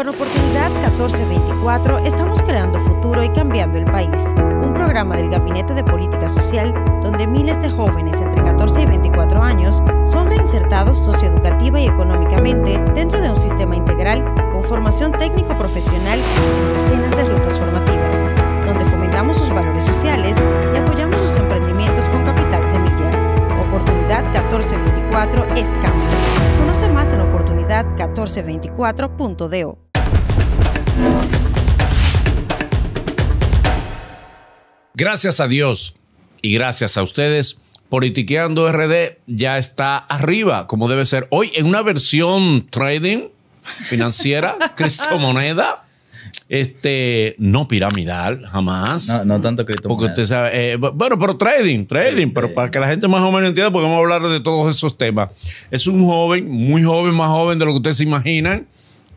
Con Oportunidad 1424 estamos creando futuro y cambiando el país. Un programa del Gabinete de Política Social donde miles de jóvenes entre 14 y 24 años son reinsertados socioeducativa y económicamente dentro de un sistema integral con formación técnico-profesional y decenas de rutas formativas, donde fomentamos sus valores sociales y apoyamos sus emprendimientos con capital semilla. Oportunidad 1424 es cambio. Conoce más en oportunidad1424.do. Gracias a Dios y gracias a ustedes. Politiqueando RD ya está arriba, como debe ser hoy, en una versión trading financiera, criptomoneda. Este, no piramidal, jamás. No, no tanto criptomoneda. Porque eh, bueno, pero trading, trading, pero para que la gente más o menos entienda, porque vamos a hablar de todos esos temas. Es un joven, muy joven, más joven de lo que ustedes se imaginan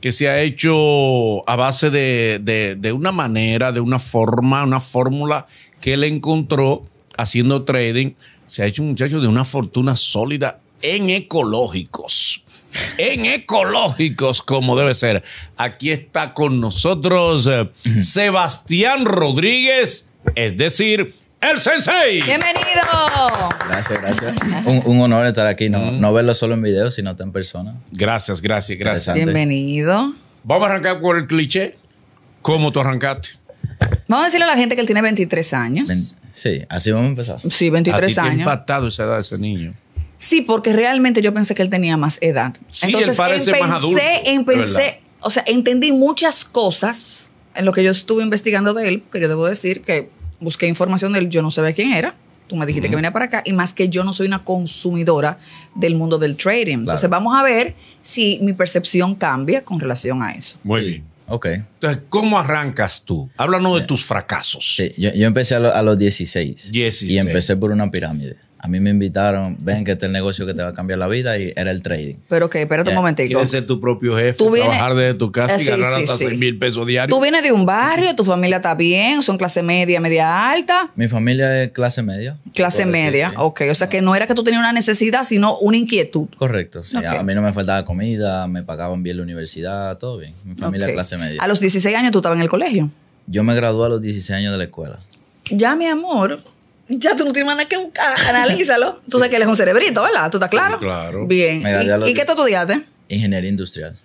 que se ha hecho a base de, una manera, de una forma, una fórmula que él encontró haciendo trading. Se ha hecho un muchacho de una fortuna sólida en ecológicos. En ecológicos, como debe ser. Aquí está con nosotros eh, Sebastián Rodríguez, es decir, el Sensei. Bienvenido. Gracias, gracias. Un, honor estar aquí, mm. no, verlo solo en video, sino en persona. Gracias, gracias, gracias. Bienvenido. Vamos a arrancar con el cliché. ¿Cómo tú arrancaste? Vamos a decirle a la gente que él tiene 23 años. sí, así vamos a empezar. Sí, 23 años. ¿Qué ha impactado esa edad de ese niño? Sí, porque realmente yo pensé que él tenía más edad. Sí, Entonces, él parece más adulto. Empecé, o sea, entendí muchas cosas en lo que yo estuve investigando de él, que yo debo decir que busqué información del yo no sabía quién era. Tú me dijiste que venía para acá y más que yo no soy una consumidora del mundo del trading. Entonces vamos a ver si mi percepción cambia con relación a eso. Muy bien. Ok. Entonces, ¿cómo arrancas tú? Háblanos de tus fracasos. yo, empecé a, los 16. 16. Y empecé por una pirámide. A mí me invitaron, ven que este es el negocio que te va a cambiar la vida y era el trading. Pero ok, espérate un momentico. Quieres ser tu propio jefe, trabajar desde tu casa y ganar hasta 6 mil pesos diarios. Tú vienes de un barrio, tu familia está bien, son clase media, media alta. Mi familia es clase media. Clase media, ok. O sea que no era que tú tenías una necesidad, sino una inquietud. Correcto. A mí no me faltaba comida, me pagaban bien la universidad, todo bien. Mi familia es clase media. A los 16 años tú estabas en el colegio. Yo me gradué a los 16 años de la escuela. Ya, mi amor, ya tú no tienes nada que buscar, analízalo. tú sabes que él es un cerebrito, ¿verdad? ¿Tú estás claro? Claro. Bien. ¿Y, qué tú estudiaste? Ingeniería industrial.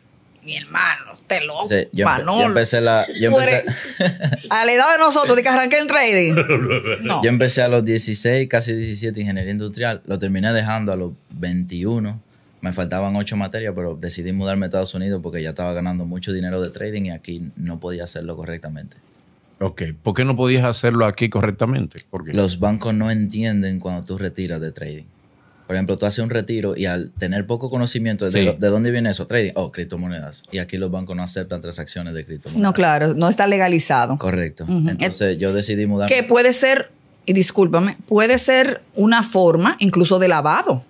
Mi hermano, te loco. yo, Manolo. yo empecé la. a la edad de nosotros, de que arranqué el trading. no. Yo empecé a los 16, casi 17, ingeniería industrial. Lo terminé dejando a los 21. Me faltaban ocho materias, pero decidí mudarme a Estados Unidos porque ya estaba ganando mucho dinero de trading y aquí no podía hacerlo correctamente. Ok, ¿por qué no podías hacerlo aquí correctamente? Porque Los bancos no entienden cuando tú retiras de trading. Por ejemplo, tú haces un retiro y al tener poco conocimiento de, dónde viene eso, trading, oh, criptomonedas. Y aquí los bancos no aceptan transacciones de criptomonedas. No, claro, no está legalizado. Correcto. Entonces yo decidí mudarme. Que puede ser, y discúlpame, puede ser una forma incluso de lavado.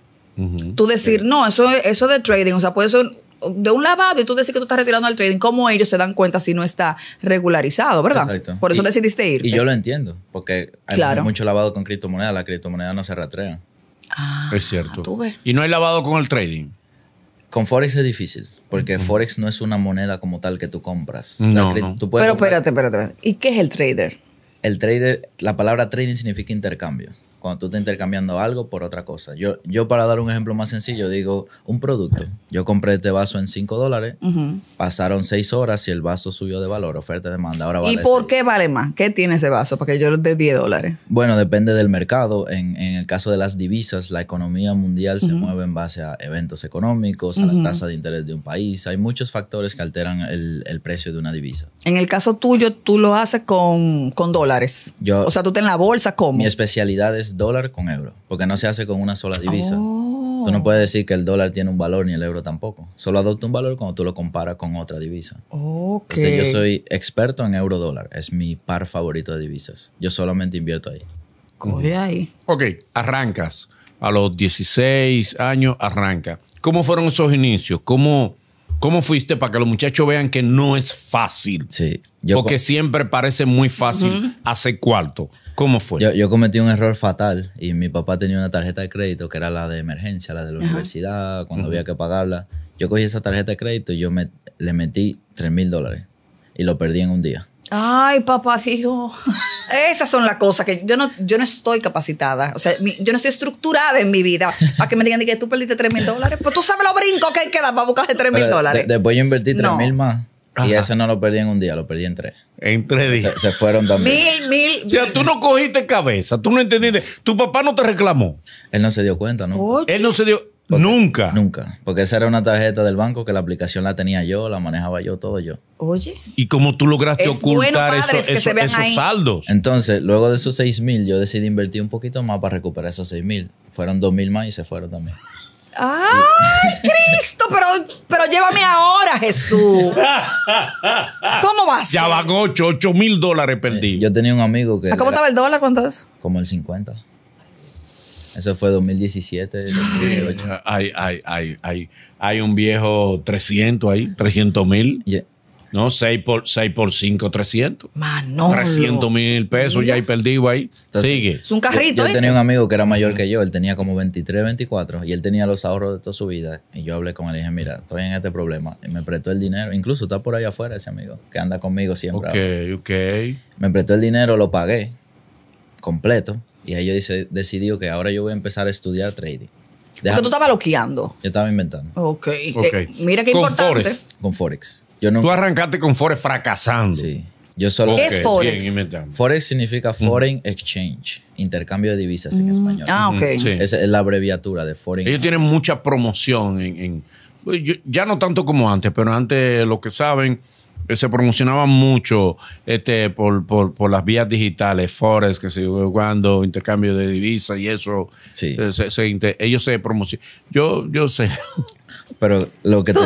Tú decir, no, eso, eso de trading, o sea, puede ser de un lavado y tú decís que tú estás retirando al trading, ¿cómo ellos se dan cuenta si no está regularizado, verdad? Por eso decidiste ir. Y yo lo entiendo, porque hay mucho lavado con criptomonedas, la criptomoneda no se rastrea. Ah, es cierto. Y no hay lavado con el trading. Con Forex es difícil, porque Forex no es una moneda como tal que tú compras. No, Pero espérate, espérate. ¿Y qué es el trader? El trader, la palabra trading significa intercambio cuando tú estás intercambiando algo por otra cosa. Yo, yo para dar un ejemplo más sencillo, digo, un producto. Yo compré este vaso en 5 dólares, pasaron 6 horas y el vaso subió de valor, oferta y demanda. Ahora vale ¿Y por este. qué vale más? ¿Qué tiene ese vaso? Porque yo lo de 10 dólares. Bueno, depende del mercado. En, en, el caso de las divisas, la economía mundial se mueve en base a eventos económicos, a las tasas de interés de un país. Hay muchos factores que alteran el, precio de una divisa. En el caso tuyo, tú lo haces con, con dólares. Yo, o sea, tú te en la bolsa, ¿cómo? Mi especialidad es dólar con euro, porque no se hace con una sola divisa. Oh. Tú no puedes decir que el dólar tiene un valor ni el euro tampoco. Solo adopta un valor cuando tú lo comparas con otra divisa. Ok. yo soy experto en euro dólar. Es mi par favorito de divisas. Yo solamente invierto ahí. ahí. Ok, arrancas. A los 16 años arranca. ¿Cómo fueron esos inicios? ¿Cómo, ¿Cómo fuiste para que los muchachos vean que no es fácil? Sí. Porque siempre parece muy fácil hacer cuarto. ¿Cómo fue? Yo, cometí un error fatal y mi papá tenía una tarjeta de crédito que era la de emergencia, la de la universidad, cuando había que pagarla. Yo cogí esa tarjeta de crédito y yo me, le metí 3 mil dólares y lo perdí en un día. Ay, papá, dijo. Esas son las cosas que yo no, yo no estoy capacitada. O sea, yo no estoy estructurada en mi vida para que me digan que tú perdiste 3 mil dólares. Pues tú sabes lo brinco que hay que dar para buscar 3 mil dólares. después yo invertí 3 mil más. Y eso no lo perdí en un día, lo perdí en tres. En tres días. Se, fueron también. Mil, mil. O sea, tú no cogiste cabeza, tú no entendiste. Tu papá no te reclamó. Él no se dio cuenta, ¿no? Él no se dio nunca. Nunca. Porque esa era una tarjeta del banco que la aplicación la tenía yo, la manejaba yo, todo yo. Oye. ¿Y cómo tú lograste ocultar eso, esos saldos? Entonces, luego de esos 6 mil, yo decidí invertir un poquito más para recuperar esos 6 mil. Fueron 2 mil más y se fueron también. ¡Ay, Cristo! Pero, pero llévame ahora, Jesús. ¿Cómo vas? Ya van 8, mil dólares perdí. Yo tenía un amigo que. ¿Cómo estaba el dólar? ¿Cuánto es? Como el 50. Eso fue 2017, 2018. ay Hay, hay, hay, hay, un viejo 300 ahí, 300 mil. No, 6 por, 6 5, 300. Manolo. 300 mil pesos ya hay perdido ahí. Sigue. Es un carrito. Yo, ¿eh? tenía un amigo que era mayor que yo, él tenía como 23, 24 y él tenía los ahorros de toda su vida. Y yo hablé con él y dije, mira, estoy en este problema. Y me prestó el dinero. Incluso está por allá afuera ese amigo que anda conmigo siempre. Ok, ok. Me prestó el dinero, lo pagué completo. Y ahí yo dice, decidí que ahora yo voy a empezar a estudiar trading. Porque tú estabas loqueando. Yo estaba inventando. Ok. Eh, mira qué con importante. Forex. Con Forex. Yo no... Tú arrancaste con Forex fracasando. Sí. Yo solo... ¿Qué es Forex? Forex significa Foreign Exchange, intercambio de divisas en mm. español. Ah, ok. Esa es la abreviatura de Foreign. Ellos tienen mucha promoción en... Pues, ya no tanto como antes, pero antes lo que saben se promocionaba mucho este, por, las vías digitales, Forex, que se iba jugando, intercambio de divisas y eso. Sí. Eh, ellos se promocionaban. Yo, yo sé. Pero lo que tú,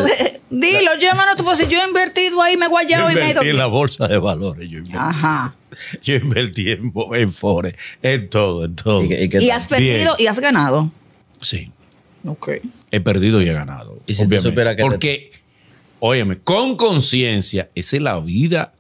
Dilo, tú, yo he invertido ahí, me he guayado y me he ido. en la bolsa de valores, yo invertí. Ajá. Yo invertí en, en Forex, en todo, en todo. ¿Y, y, has perdido y has ganado? Sí. Ok. He perdido y he ganado. ¿Y si supera que Porque óyeme, con conciencia, esa es la vida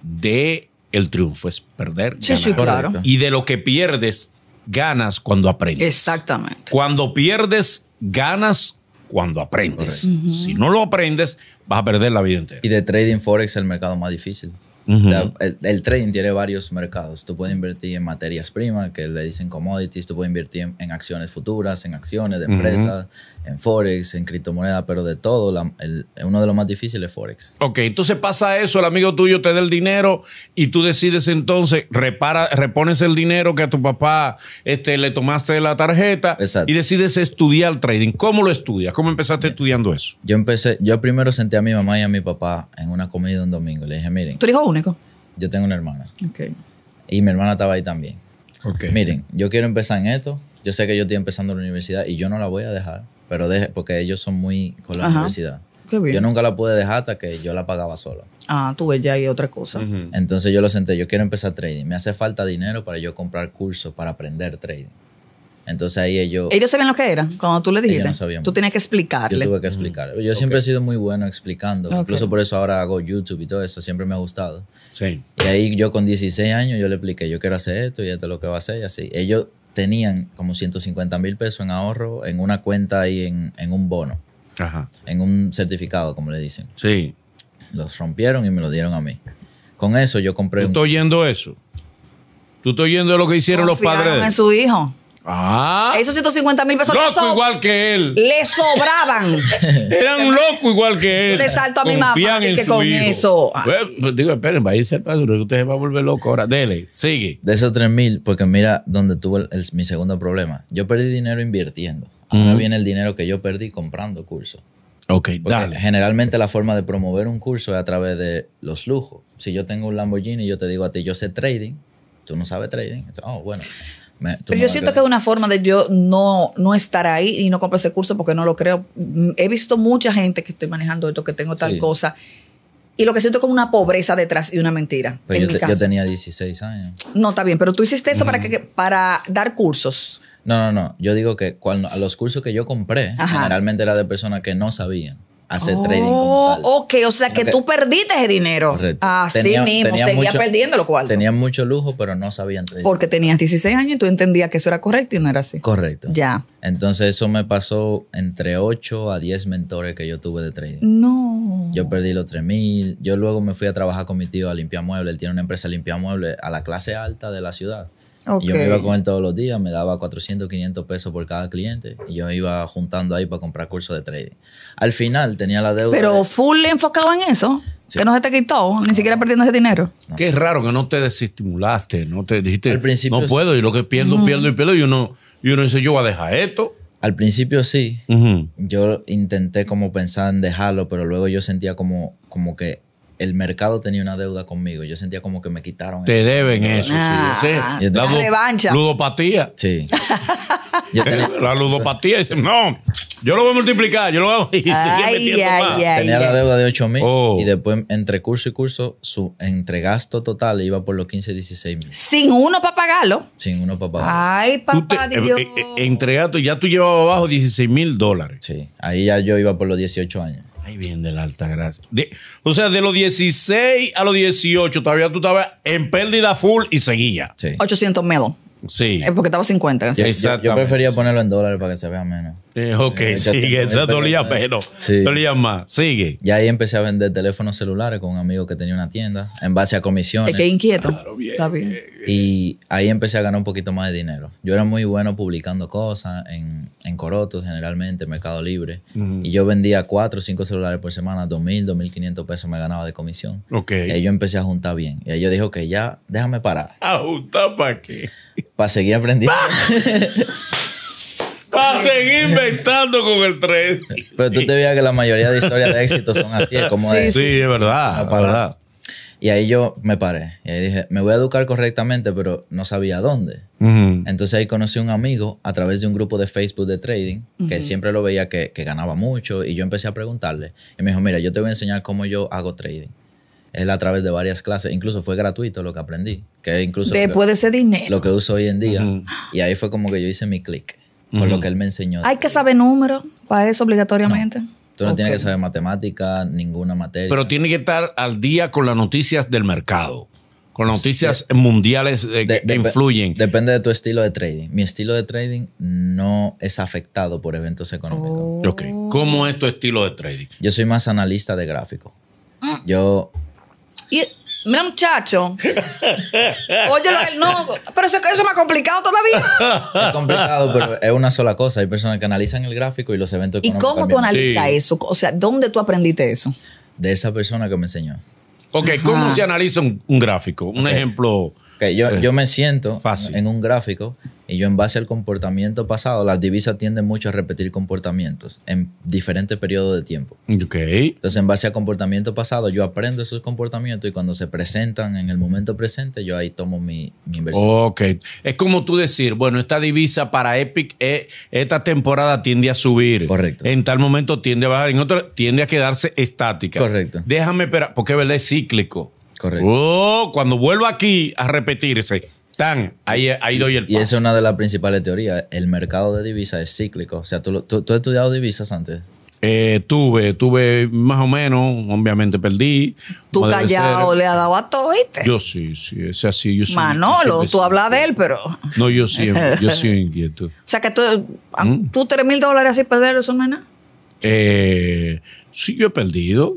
de el triunfo, es perder, sí, Sí, claro. Y de lo que pierdes, ganas cuando aprendes. Exactamente. Cuando pierdes, ganas cuando aprendes. Si no lo aprendes, vas a perder la vida entera. Y de trading forex el mercado más difícil. el, trading tiene varios mercados. Tú puedes invertir en materias primas, que le dicen commodities, tú puedes invertir en, acciones futuras, en acciones de empresas, en Forex, en criptomoneda, pero de todo, uno de los más difíciles es Forex. Ok, entonces pasa eso, el amigo tuyo te da el dinero y tú decides entonces, repara, repones el dinero que a tu papá este, le tomaste de la tarjeta y decides estudiar trading. ¿Cómo lo estudias? ¿Cómo empezaste estudiando eso? Yo empecé, yo primero senté a mi mamá y a mi papá en una comida un domingo. Le dije, miren. ¿Tú eres único? Yo tengo una hermana. Y mi hermana estaba ahí también. Okay. Miren, yo quiero empezar en esto. Yo sé que yo estoy empezando en la universidad y yo no la voy a dejar pero deje, porque ellos son muy con la universidad. Yo nunca la pude dejar hasta que yo la pagaba sola. Ah, tú ves, ya otra cosa. Entonces yo lo senté, yo quiero empezar trading. Me hace falta dinero para yo comprar cursos para aprender trading. Entonces ahí ellos... Ellos sabían lo que era, cuando tú le dijiste. Tú tienes que explicarle. Yo tuve que explicar. Yo siempre he sido muy bueno explicando. Incluso por eso ahora hago YouTube y todo eso. Siempre me ha gustado. Sí. Y ahí yo con 16 años yo le expliqué, yo quiero hacer esto y esto es lo que va a hacer y así. Ellos tenían como 150 mil pesos en ahorro en una cuenta ahí en, un bono. Ajá. En un certificado, como le dicen. Sí. Los rompieron y me lo dieron a mí. Con eso yo compré. ¿Tú oyendo eso? ¿Tú estás oyendo lo que hicieron los padres? en su hijo. Ah. Esos 150 mil pesos. Loco igual que él. Le sobraban. Eran loco igual que él. le salto a mi mamá que con eso. Ah. Pues, pues, digo, esperen, irse el paso, usted se va a volver loco ahora. Dele, sigue. De esos 3 mil, porque mira donde tuve mi segundo problema. Yo perdí dinero invirtiendo. Ahora viene el dinero que yo perdí comprando cursos. Ok, dale. Generalmente la forma de promover un curso es a través de los lujos. Si yo tengo un Lamborghini y yo te digo a ti, yo sé trading, tú no sabes trading. oh, bueno. Pero yo siento que es una forma de yo no, no estar ahí y no comprar ese curso porque no lo creo. Mm, he visto mucha gente que estoy manejando esto, que tengo tal cosa. Y lo que siento es como una pobreza detrás y una mentira. yo, tenía 16 años. No, está bien, pero tú hiciste eso para, que, para dar cursos. No, no, no. Yo digo que cuando, a los cursos que yo compré, generalmente era de personas que no sabían hacer trading. oh Ok, o sea que, tú perdiste ese dinero. Así mismo, seguía perdiendo lo cual. Tenían mucho lujo, pero no sabían trading. Porque tenías 16 años y tú entendías que eso era correcto y no era así. Correcto. Ya. Entonces eso me pasó entre 8 a 10 mentores que yo tuve de trading. No. Yo perdí los 3 mil. Yo luego me fui a trabajar con mi tío a limpiar muebles. Él tiene una empresa de limpiar muebles a la clase alta de la ciudad. Okay. Yo me iba con él todos los días, me daba 400, 500 pesos por cada cliente y yo iba juntando ahí para comprar cursos de trading. Al final tenía la deuda. Pero full enfocado en eso, que no se te quitó, ni siquiera perdiendo ese dinero. Qué raro que no te desestimulaste, no te dijiste, no puedo y lo que pierdo, pierdo y pierdo. Y uno, y dice, yo voy a dejar esto. Al principio sí, yo intenté como pensar en dejarlo, pero luego yo sentía como, como que el mercado tenía una deuda conmigo. Yo sentía como que me quitaron. Te deben eso, sí. Ah, ah, la revancha. Ludopatía. Sí. Eh, la ludopatía. Dice, no, yo lo voy a multiplicar. Yo lo voy a... Y ay, más. tenía la deuda de 8 mil oh. y después entre curso y curso, su entregasto total iba por los 15, 16 mil. Sin uno para pagarlo. Sin uno para pagarlo. Ay, papá eh, Dios. Eh, ya tú llevabas abajo 16 mil dólares. Sí, ahí ya yo iba por los 18 años. Ay, bien de la alta gracia. De, o sea, de los 16 a los 18 todavía tú estabas en pérdida full y seguía. Sí. 800 mil. Sí. Es eh, porque estaba 50. Yo, yo, prefería ponerlo en dólares para que se vea menos. Eh, ok, eh, sigue. Eso dolía menos. Sí. Dolía más. Sigue. Y ahí empecé a vender teléfonos celulares con un amigo que tenía una tienda en base a comisiones. Es que inquieto. Está bien. Y ahí empecé a ganar un poquito más de dinero. Yo era muy bueno publicando cosas en, en Corotos, generalmente, Mercado Libre. Y yo vendía 4 o 5 celulares por semana, mil mil 2.500 pesos me ganaba de comisión. Ok. Y ahí yo empecé a juntar bien. Y ahí yo dije, ok, ya déjame parar. ¿A juntar para qué? Para seguir aprendiendo. Para seguir inventando con el trading. Pero tú te veías que la mayoría de historias de éxito son así, como sí, sí, es ah, verdad, Y ahí yo me paré. Y ahí dije, me voy a educar correctamente, pero no sabía dónde. Entonces ahí conocí a un amigo a través de un grupo de Facebook de trading, que siempre lo veía que, ganaba mucho. Y yo empecé a preguntarle. Y me dijo, mira, yo te voy a enseñar cómo yo hago trading él a través de varias clases, incluso fue gratuito lo que aprendí, que incluso después dinero lo que uso hoy en día y ahí fue como que yo hice mi clic con lo que él me enseñó. Hay que saber números para eso obligatoriamente. Tú no tienes que saber matemática, ninguna materia. Pero tiene que estar al día con las noticias del mercado, con noticias mundiales eh, que influyen. Depende de tu estilo de trading. Mi estilo de trading no es afectado por eventos económicos. Ok. ¿Cómo es tu estilo de trading? Yo soy más analista de gráfico. Mm. Yo y, mira, muchacho. Óyelo, él no. Pero eso, eso es más complicado todavía. Es complicado, pero es una sola cosa. Hay personas que analizan el gráfico y los eventos económicos. ¿Y cómo tú analizas eso? O sea, ¿dónde tú aprendiste eso? De esa persona que me enseñó. Ok, ¿cómo se analiza un gráfico? Un ejemplo eh, yo, me siento en un gráfico y yo en base al comportamiento pasado, las divisas tienden mucho a repetir comportamientos en diferentes periodos de tiempo. Entonces, en base al comportamiento pasado, yo aprendo esos comportamientos y cuando se presentan en el momento presente, yo ahí tomo mi, inversión. Ok. Es como tú decir, bueno, esta divisa para Epic, eh, esta temporada tiende a subir. Correcto. En tal momento tiende a bajar, en otro tiende a quedarse estática. Correcto. Déjame esperar, porque es verdad, es cíclico. Oh, cuando vuelvo aquí a repetirse, tan, ahí, ahí doy el paso. Y esa es una de las principales teorías. El mercado de divisas es cíclico. O sea, ¿tú, tú, has estudiado divisas antes? Eh, tuve, tuve más o menos, obviamente perdí. Tú callado le has dado a todo, Yo sí, sí, es así. Yo soy, Manolo, tú hablas de él, pero. No, yo sí, yo sí inquieto. O sea que tú, ah, ¿Mm? tú 3 mil dólares así perder, eso no nada. Eh, sí, yo he perdido.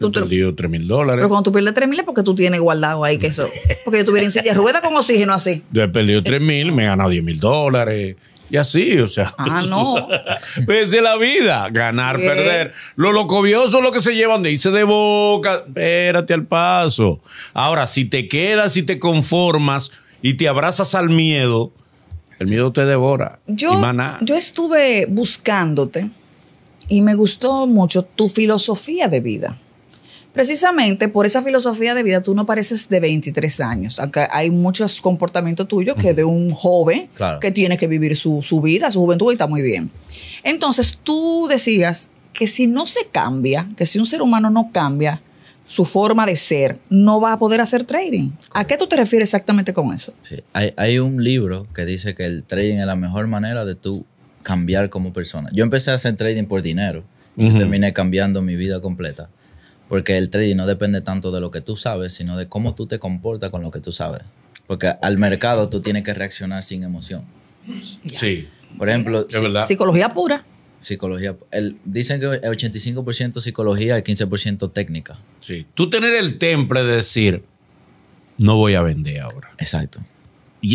Yo he perdido 3 mil dólares. Pero cuando tú pierdes 3 mil es porque tú tienes guardado ahí que eso. Porque yo tuviera en silla rueda con oxígeno así. Yo he perdido 3 mil, me he ganado 10 mil dólares. Y así, o sea. Ah, no. Pese la vida, ganar, perder. Lo locovioso es lo que se llevan de irse de boca. Espérate al paso. Ahora, si te quedas y te conformas y te abrazas al miedo, el miedo te devora. Yo, yo estuve buscándote y me gustó mucho tu filosofía de vida. Precisamente por esa filosofía de vida, tú no pareces de 23 años. Acá hay muchos comportamientos tuyos que de un joven que tiene que vivir su, su, vida, su juventud y está muy bien. Entonces tú decías que si no se cambia, que si un ser humano no cambia su forma de ser, no va a poder hacer trading. ¿A qué tú te refieres exactamente con eso? Sí, hay, un libro que dice que el trading es la mejor manera de tú cambiar como persona. Yo empecé a hacer trading por dinero y terminé cambiando mi vida completa. Porque el trading no depende tanto de lo que tú sabes, sino de cómo tú te comportas con lo que tú sabes. Porque al mercado tú tienes que reaccionar sin emoción. Sí. Por ejemplo, psicología pura. Psicología. El, dicen que el 85% psicología y 15% técnica. Sí. Tú tener el temple de decir, no voy a vender ahora. Exacto. Y,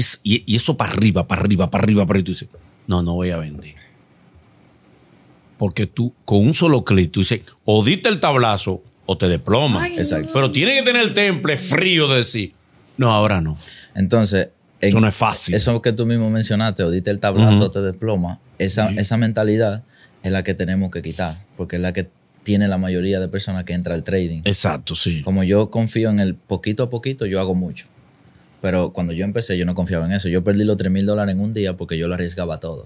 eso para arriba, para arriba, para arriba, para arriba. tú dices, no, no voy a vender. Porque tú, con un solo clic, tú dices, o el tablazo o te deploma. Exacto. Pero tiene que tener el temple frío de decir, no, ahora no. Entonces, eso no es fácil. Eso que tú mismo mencionaste, o diste el tablazo, te desploma. Esa, esa mentalidad es la que tenemos que quitar, porque es la que tiene la mayoría de personas que entra al trading. Exacto, sí. Como yo confío en el poquito a poquito, yo hago mucho. Pero cuando yo empecé, yo no confiaba en eso. Yo perdí los 3 mil dólares en un día porque yo lo arriesgaba todo.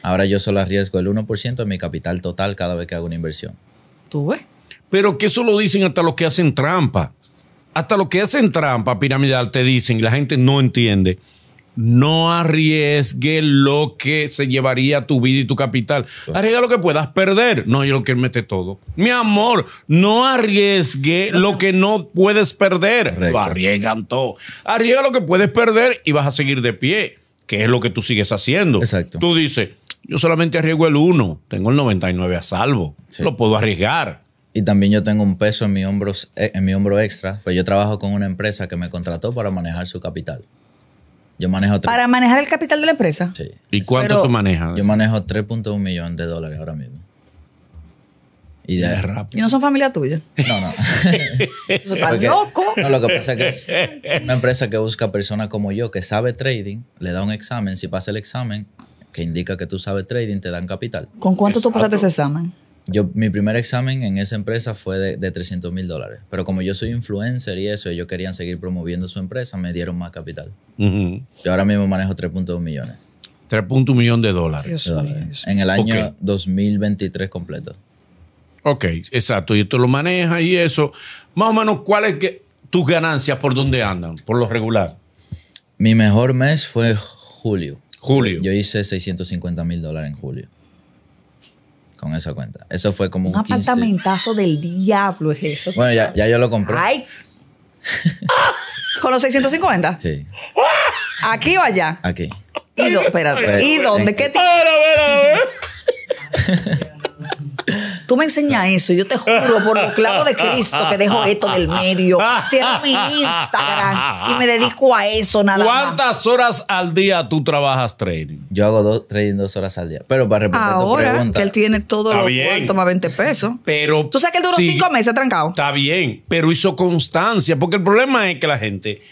Ahora yo solo arriesgo el 1% de mi capital total cada vez que hago una inversión. ¿Tú ves? Pero que eso lo dicen hasta los que hacen trampa. Hasta los que hacen trampa piramidal te dicen, y la gente no entiende, no arriesgue lo que se llevaría tu vida y tu capital. Arriesga lo que puedas perder. No, yo lo que mete todo. Mi amor, no arriesgue lo que no puedes perder. Lo arriesgan todo. Arriesga lo que puedes perder y vas a seguir de pie, que es lo que tú sigues haciendo. Exacto. Tú dices, yo solamente arriesgo el 1, tengo el 99 a salvo. Lo puedo arriesgar. Y también yo tengo un peso en mi, hombro, eh, en mi hombro extra, pues yo trabajo con una empresa que me contrató para manejar su capital. Yo manejo... ¿Para manejar el capital de la empresa? Sí. ¿Y cuánto tú manejas? Yo manejo 3.1 millones de dólares ahora mismo. Y es rápido. ¿Y no son familia tuya? No, no. estás loco. No, lo que pasa es que es una empresa que busca personas como yo que sabe trading, le da un examen, si pasa el examen que indica que tú sabes trading, te dan capital. ¿Con cuánto tú pasaste ese examen? yo, mi primer examen en esa empresa fue de, de 300 mil dólares. Pero como yo soy influencer y eso, ellos querían seguir promoviendo su empresa, me dieron más capital. Yo ahora mismo manejo 3.2 millones. 3.1 millones de dólares. En el año 2023 completo. Ok, exacto. Y tú lo manejas y eso. Más o menos, ¿cuáles que, tus ganancias por dónde andan? Por lo regular. Mi mejor mes fue julio. Julio. Yo hice 650 mil dólares en julio con esa cuenta. Eso fue como un, un apartamentazo del diablo es eso. Bueno, ya, ya yo lo compré. Ay. ¿Con los 650? Sí. ¿Aquí o allá? Aquí. ¿Y, espérate, ¿y dónde? ¿Qué ver. Tú me enseñas eso, y yo te juro por lo clavo de Cristo que dejo esto del medio. Cierro mi Instagram y me dedico a eso nada ¿Cuántas horas al día tú trabajas trading? Yo hago trading dos horas al día. Pero para responder Ahora, tu pregunta. Que él tiene todo lo cual toma 20 pesos. Pero. Tú sabes que él duró cinco meses trancado. Está bien, pero hizo constancia, porque el problema es que la gente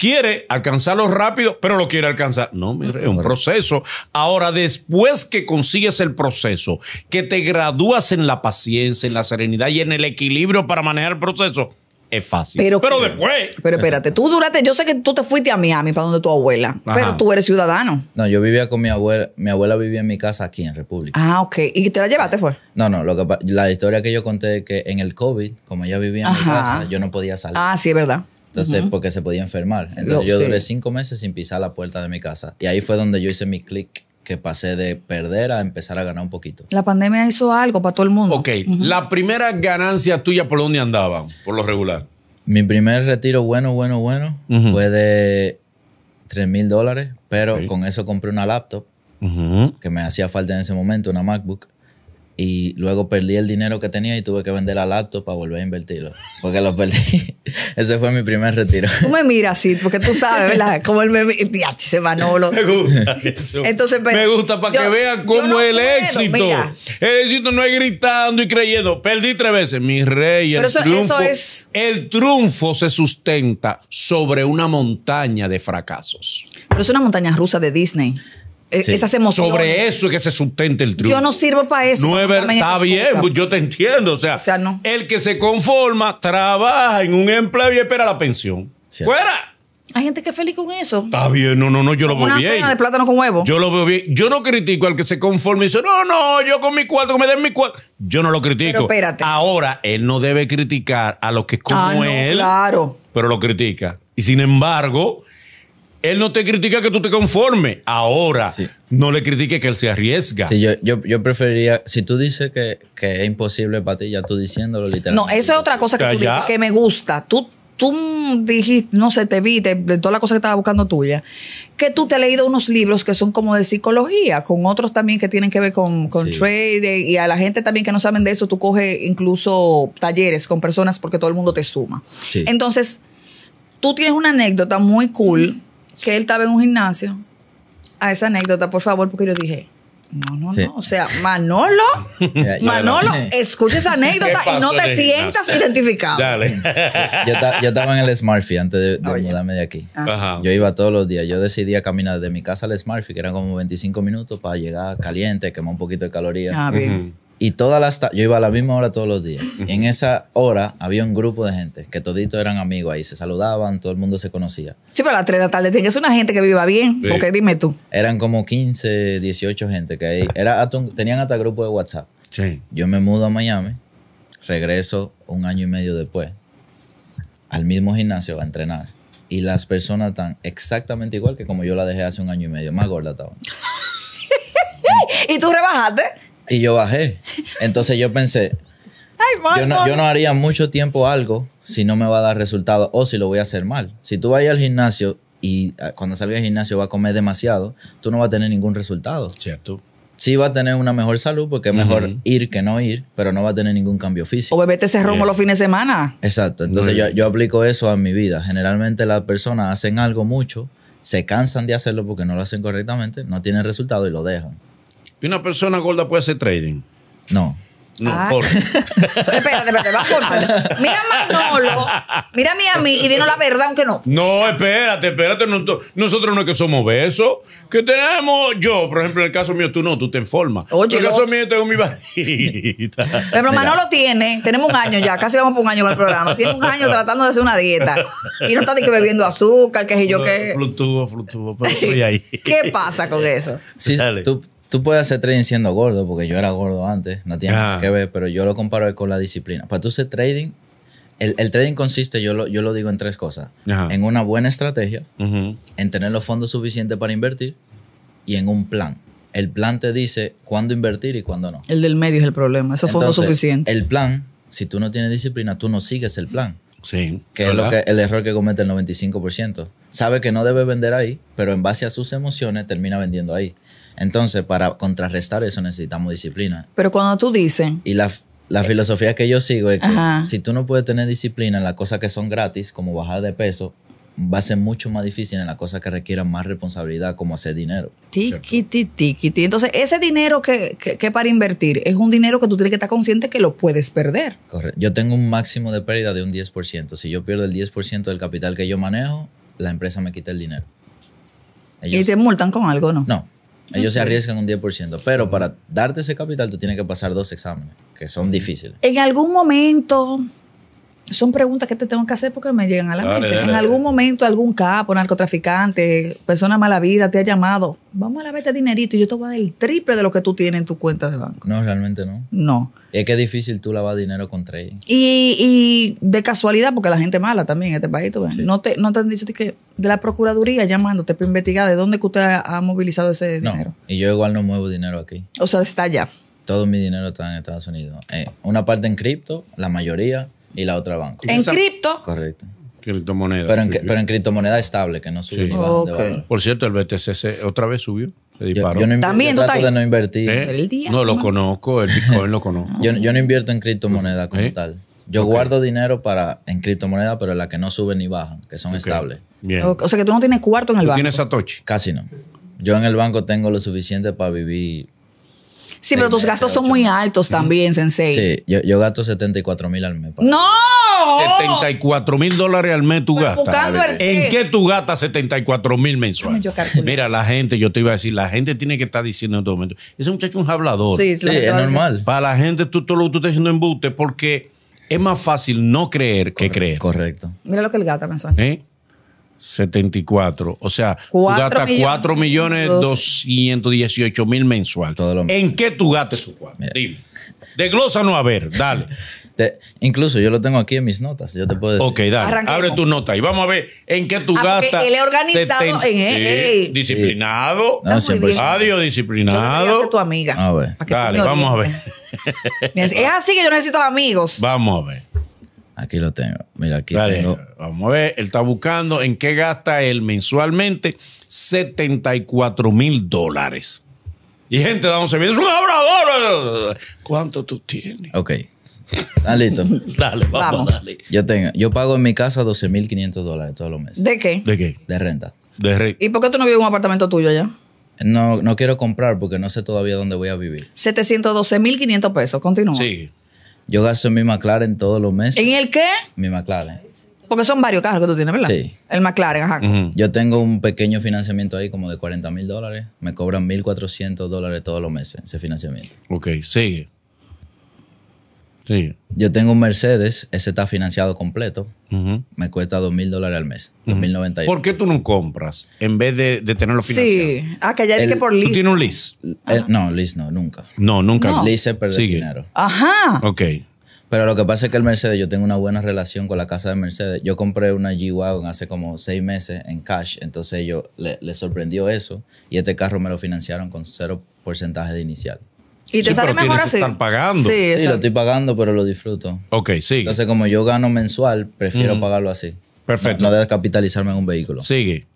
quiere alcanzarlo rápido, pero lo quiere alcanzar. No, mire, es un proceso. Ahora, después que consigues el proceso, que te gradúas en la paciencia, en la serenidad y en el equilibrio para manejar el proceso, es fácil. Pero, después. Pero espérate, tú duraste, yo sé que tú te fuiste a Miami para donde tu abuela, pero tú eres ciudadano. No, yo vivía con mi abuela, mi abuela vivía en mi casa aquí en República. Ah, ok. ¿Y te la llevaste fue? No, no, lo la historia que yo conté es que en el COVID, como ella vivía en mi casa, yo no podía salir. Ah, sí, es verdad. Entonces, porque se podía enfermar. Entonces, yo duré cinco meses sin pisar la puerta de mi casa. Y ahí fue donde yo hice mi clic que pasé de perder a empezar a ganar un poquito. La pandemia hizo algo para todo el mundo. Ok, la primera ganancia tuya, ¿por dónde andaban? Por lo regular. Mi primer retiro bueno, bueno, bueno fue de 3 mil dólares, pero con eso compré una laptop que me hacía falta en ese momento, una MacBook y luego perdí el dinero que tenía y tuve que vender al acto para volver a invertirlo, porque lo perdí. Ese fue mi primer retiro. Tú me miras así, porque tú sabes, ¿verdad? Como él me se Me gusta Entonces, me gusta pues, para que vean cómo el éxito. El éxito no es gritando y creyendo. Perdí tres veces, mis reyes Pero eso es... El triunfo se sustenta sobre una montaña de fracasos. Pero es una montaña rusa de Disney. Eh, esas emociones. Sobre eso es que se sustenta el truco. Yo no sirvo para eso. No está bien, yo te entiendo. O sea, el que se conforma trabaja en un empleo y espera la pensión. ¡Fuera! Hay gente que es feliz con eso. Está bien, no, no, no, yo lo veo bien. Una cena de plátano con huevo. Yo lo veo bien. Yo no critico al que se conforma y dice, no, no, yo con mi cuarto, que me den mi cuarto. Yo no lo critico. Pero espérate. Ahora, él no debe criticar a los que es ah, como ah, él. Claro. Pero lo critica. Y sin embargo, él no te critica que tú te conformes. Ahora, no le critique que él se arriesga. yo, preferiría, si tú dices que, que es imposible para ti, ya tú diciéndolo literalmente. No, eso es otra cosa que, tú dices que me gusta. Tú, tú dijiste, no sé, te vi, de toda la cosas que estaba buscando tuya, que tú te has leído unos libros que son como de psicología, con otros también que tienen que ver con, con y a la gente también que no saben de eso, tú coges incluso talleres con personas porque todo el mundo te suma. Entonces, tú tienes una anécdota muy cool que él estaba en un gimnasio a esa anécdota, por favor, porque yo dije, no, no, no. O sea, Manolo, Manolo, escucha esa anécdota y no te sientas identificado. Dale. yo, estaba en el Smurfy antes de, de ah, mudarme de aquí. Ah. Ajá. Yo iba todos los días. Yo decidía caminar de mi casa al Smurfy que eran como 25 minutos, para llegar caliente, quemar un poquito de calorías. Ah, bien. Y todas las yo iba a la misma hora todos los días. Y en esa hora había un grupo de gente que todito eran amigos ahí, se saludaban, todo el mundo se conocía. Sí, pero a las 3 de la tarde Es una gente que viva bien, porque dime tú. Eran como 15, 18 gente que ahí era tenían hasta grupo de WhatsApp. Sí. Yo me mudo a Miami, regreso un año y medio después al mismo gimnasio a entrenar. Y las personas están exactamente igual que como yo la dejé hace un año y medio, más gorda estaban. ¿Y tú rebajaste? Y yo bajé. Entonces yo pensé, yo no, yo no haría mucho tiempo algo si no me va a dar resultado o si lo voy a hacer mal. Si tú vas al gimnasio y ah, cuando salgas del gimnasio vas a comer demasiado, tú no vas a tener ningún resultado. Cierto. Sí va a tener una mejor salud porque es mejor ir que no ir, pero no va a tener ningún cambio físico. O bebete ese romo los fines de semana. Exacto. Entonces yo, aplico eso a mi vida. Generalmente las personas hacen algo mucho, se cansan de hacerlo porque no lo hacen correctamente, no tienen resultado y lo dejan. ¿Y una persona gorda puede hacer trading? No. No, por. espérate, espérate, va a cortar. Mira a Manolo, mira a mí y dinos la verdad, aunque no. No, espérate, espérate. Nosotros no es que somos besos. Que tenemos. Yo, por ejemplo, en el caso mío, tú no, tú te informas. En el caso mío, tengo mi barriguita. Pero Manolo tiene, tenemos un año ya, casi vamos por un año en el programa. Tiene un año tratando de hacer una dieta. Y no está ni que bebiendo azúcar, que yo qué. Flutuvo, flutuvo, pero estoy ahí. ¿Qué pasa con eso? Sí, Dale. tú Tú puedes hacer trading siendo gordo, porque yo era gordo antes, no tiene nada ah. que ver, pero yo lo comparo con la disciplina. Para tú hacer trading, el, trading consiste, yo lo, digo en tres cosas. En una buena estrategia, en tener los fondos suficientes para invertir y en un plan. El plan te dice cuándo invertir y cuándo no. El del medio es el problema, esos fondos suficientes. El plan, si tú no tienes disciplina, tú no sigues el plan. Sí. Que es lo que, el error que comete el 95%. Sabe que no debe vender ahí, pero en base a sus emociones termina vendiendo ahí. Entonces, para contrarrestar eso necesitamos disciplina. Pero cuando tú dices... Y la, filosofía que yo sigo es que si tú no puedes tener disciplina en las cosas que son gratis, como bajar de peso, va a ser mucho más difícil en las cosas que requieran más responsabilidad, como hacer dinero. Tiki, tiki, tiki. Entonces, ese dinero que, que, para invertir es un dinero que tú tienes que estar consciente que lo puedes perder. Correcto. Yo tengo un máximo de pérdida de un 10%. Si yo pierdo el 10% del capital que yo manejo, la empresa me quita el dinero. ¿Y te multan con algo, no? No. Ellos se arriesgan un 10%, pero para darte ese capital tú tienes que pasar dos exámenes, que son difíciles. En algún momento son preguntas que te tengo que hacer porque me llegan a la mente. en algún momento algún capo, narcotraficante, persona mala vida te ha llamado, vamos a este dinerito y yo te voy a dar el triple de lo que tú tienes en tu cuenta de banco. No, realmente no. No. Es que es difícil tú lavar dinero con trading. Y, y de casualidad, porque la gente mala también en este país, no, te, no te han dicho que de la Procuraduría llamándote para investigar de dónde que usted ha, movilizado ese no, dinero. Y yo igual no muevo dinero aquí. O sea, está allá. Todo mi dinero está en Estados Unidos. Eh, una parte en cripto, la mayoría y la otra banco. En cripto. Correcto. Pero en, pero estable, que no sube ni Por cierto, el BTC otra vez subió. Se disparó. no También, no lo conozco, el Bitcoin lo conozco. Yo, no invierto en criptomoneda como ¿Eh? tal. Yo guardo dinero para en criptomoneda, pero la que no suben ni baja, que son estables. Bien. O sea que tú no tienes cuarto en el banco. tienes Satoshi? Casi no. Yo en el banco tengo lo suficiente para vivir Sí, pero tus gastos son muy altos también, Sensei. Sí, yo, yo gasto 74 mil al mes. ¡No! 74 mil dólares al mes tú pues, gastas. ¿En qué tú gastas 74 mil mensuales? Mira, la gente, yo te iba a decir, la gente tiene que estar diciendo en todo este momento, ese muchacho es un hablador. Sí, es normal. Para la gente, tú todo lo tú estás diciendo embuste porque es más fácil no creer que creer. Correcto. Mira lo que el gata mensual. ¿Eh? 74. O sea, tú gastas 4 millones 218 mil mensual. ¿En qué tú gastas De glosa Dime. no a ver, dale. incluso yo lo tengo aquí en mis notas, yo te puedo decir. dale, abre tu nota y vamos a ver en qué tú ah, gastas. Él es organizado Disciplinado. disciplinado. tu amiga. A Dale, vamos a ver. es así que yo necesito amigos. Vamos a ver. Aquí lo tengo. Mira, aquí tengo. Vamos a ver, él está buscando en qué gasta él mensualmente 74 mil dólares. Y gente da 11 es un ¿Cuánto tú tienes? Ok. ¿Estás dale, vamos, dale. Yo tengo, yo pago en mi casa 12 mil 500 dólares todos los meses. ¿De qué? ¿De qué? De renta. De ¿Y por qué tú no vives en un apartamento tuyo allá? No, no quiero comprar porque no sé todavía dónde voy a vivir. 712 mil 500 pesos, continúa. Sí. Yo gasto en mi McLaren todos los meses. ¿En el qué? Mi McLaren. Porque son varios carros que tú tienes, ¿verdad? Sí. El McLaren, ajá. Yo tengo un pequeño financiamiento ahí como de 40 mil dólares. Me cobran 1.400 dólares todos los meses ese financiamiento. Ok, sigue. Yo tengo un Mercedes, ese está financiado completo. Me cuesta dos mil dólares al mes, dos ¿Por qué tú no compras en vez de, tenerlo financiado? Sí. Ah, que ya es que por lease. ¿Tú tienes un lease? no, lease no, nunca. No, nunca. Lease es perder dinero. Ajá. Ok. Pero lo que pasa es que el Mercedes, yo tengo una buena relación con la casa de Mercedes. Yo compré una G-Wagon hace como seis meses en cash, entonces yo le sorprendió eso y este carro me lo financiaron con cero porcentaje de inicial. Y te sale mejor así. Sí, lo estoy pagando, pero lo disfruto. Ok, sí. Entonces, como yo gano mensual, prefiero mm. pagarlo así. Perfecto. No, de capitalizarme en un vehículo. Sigue.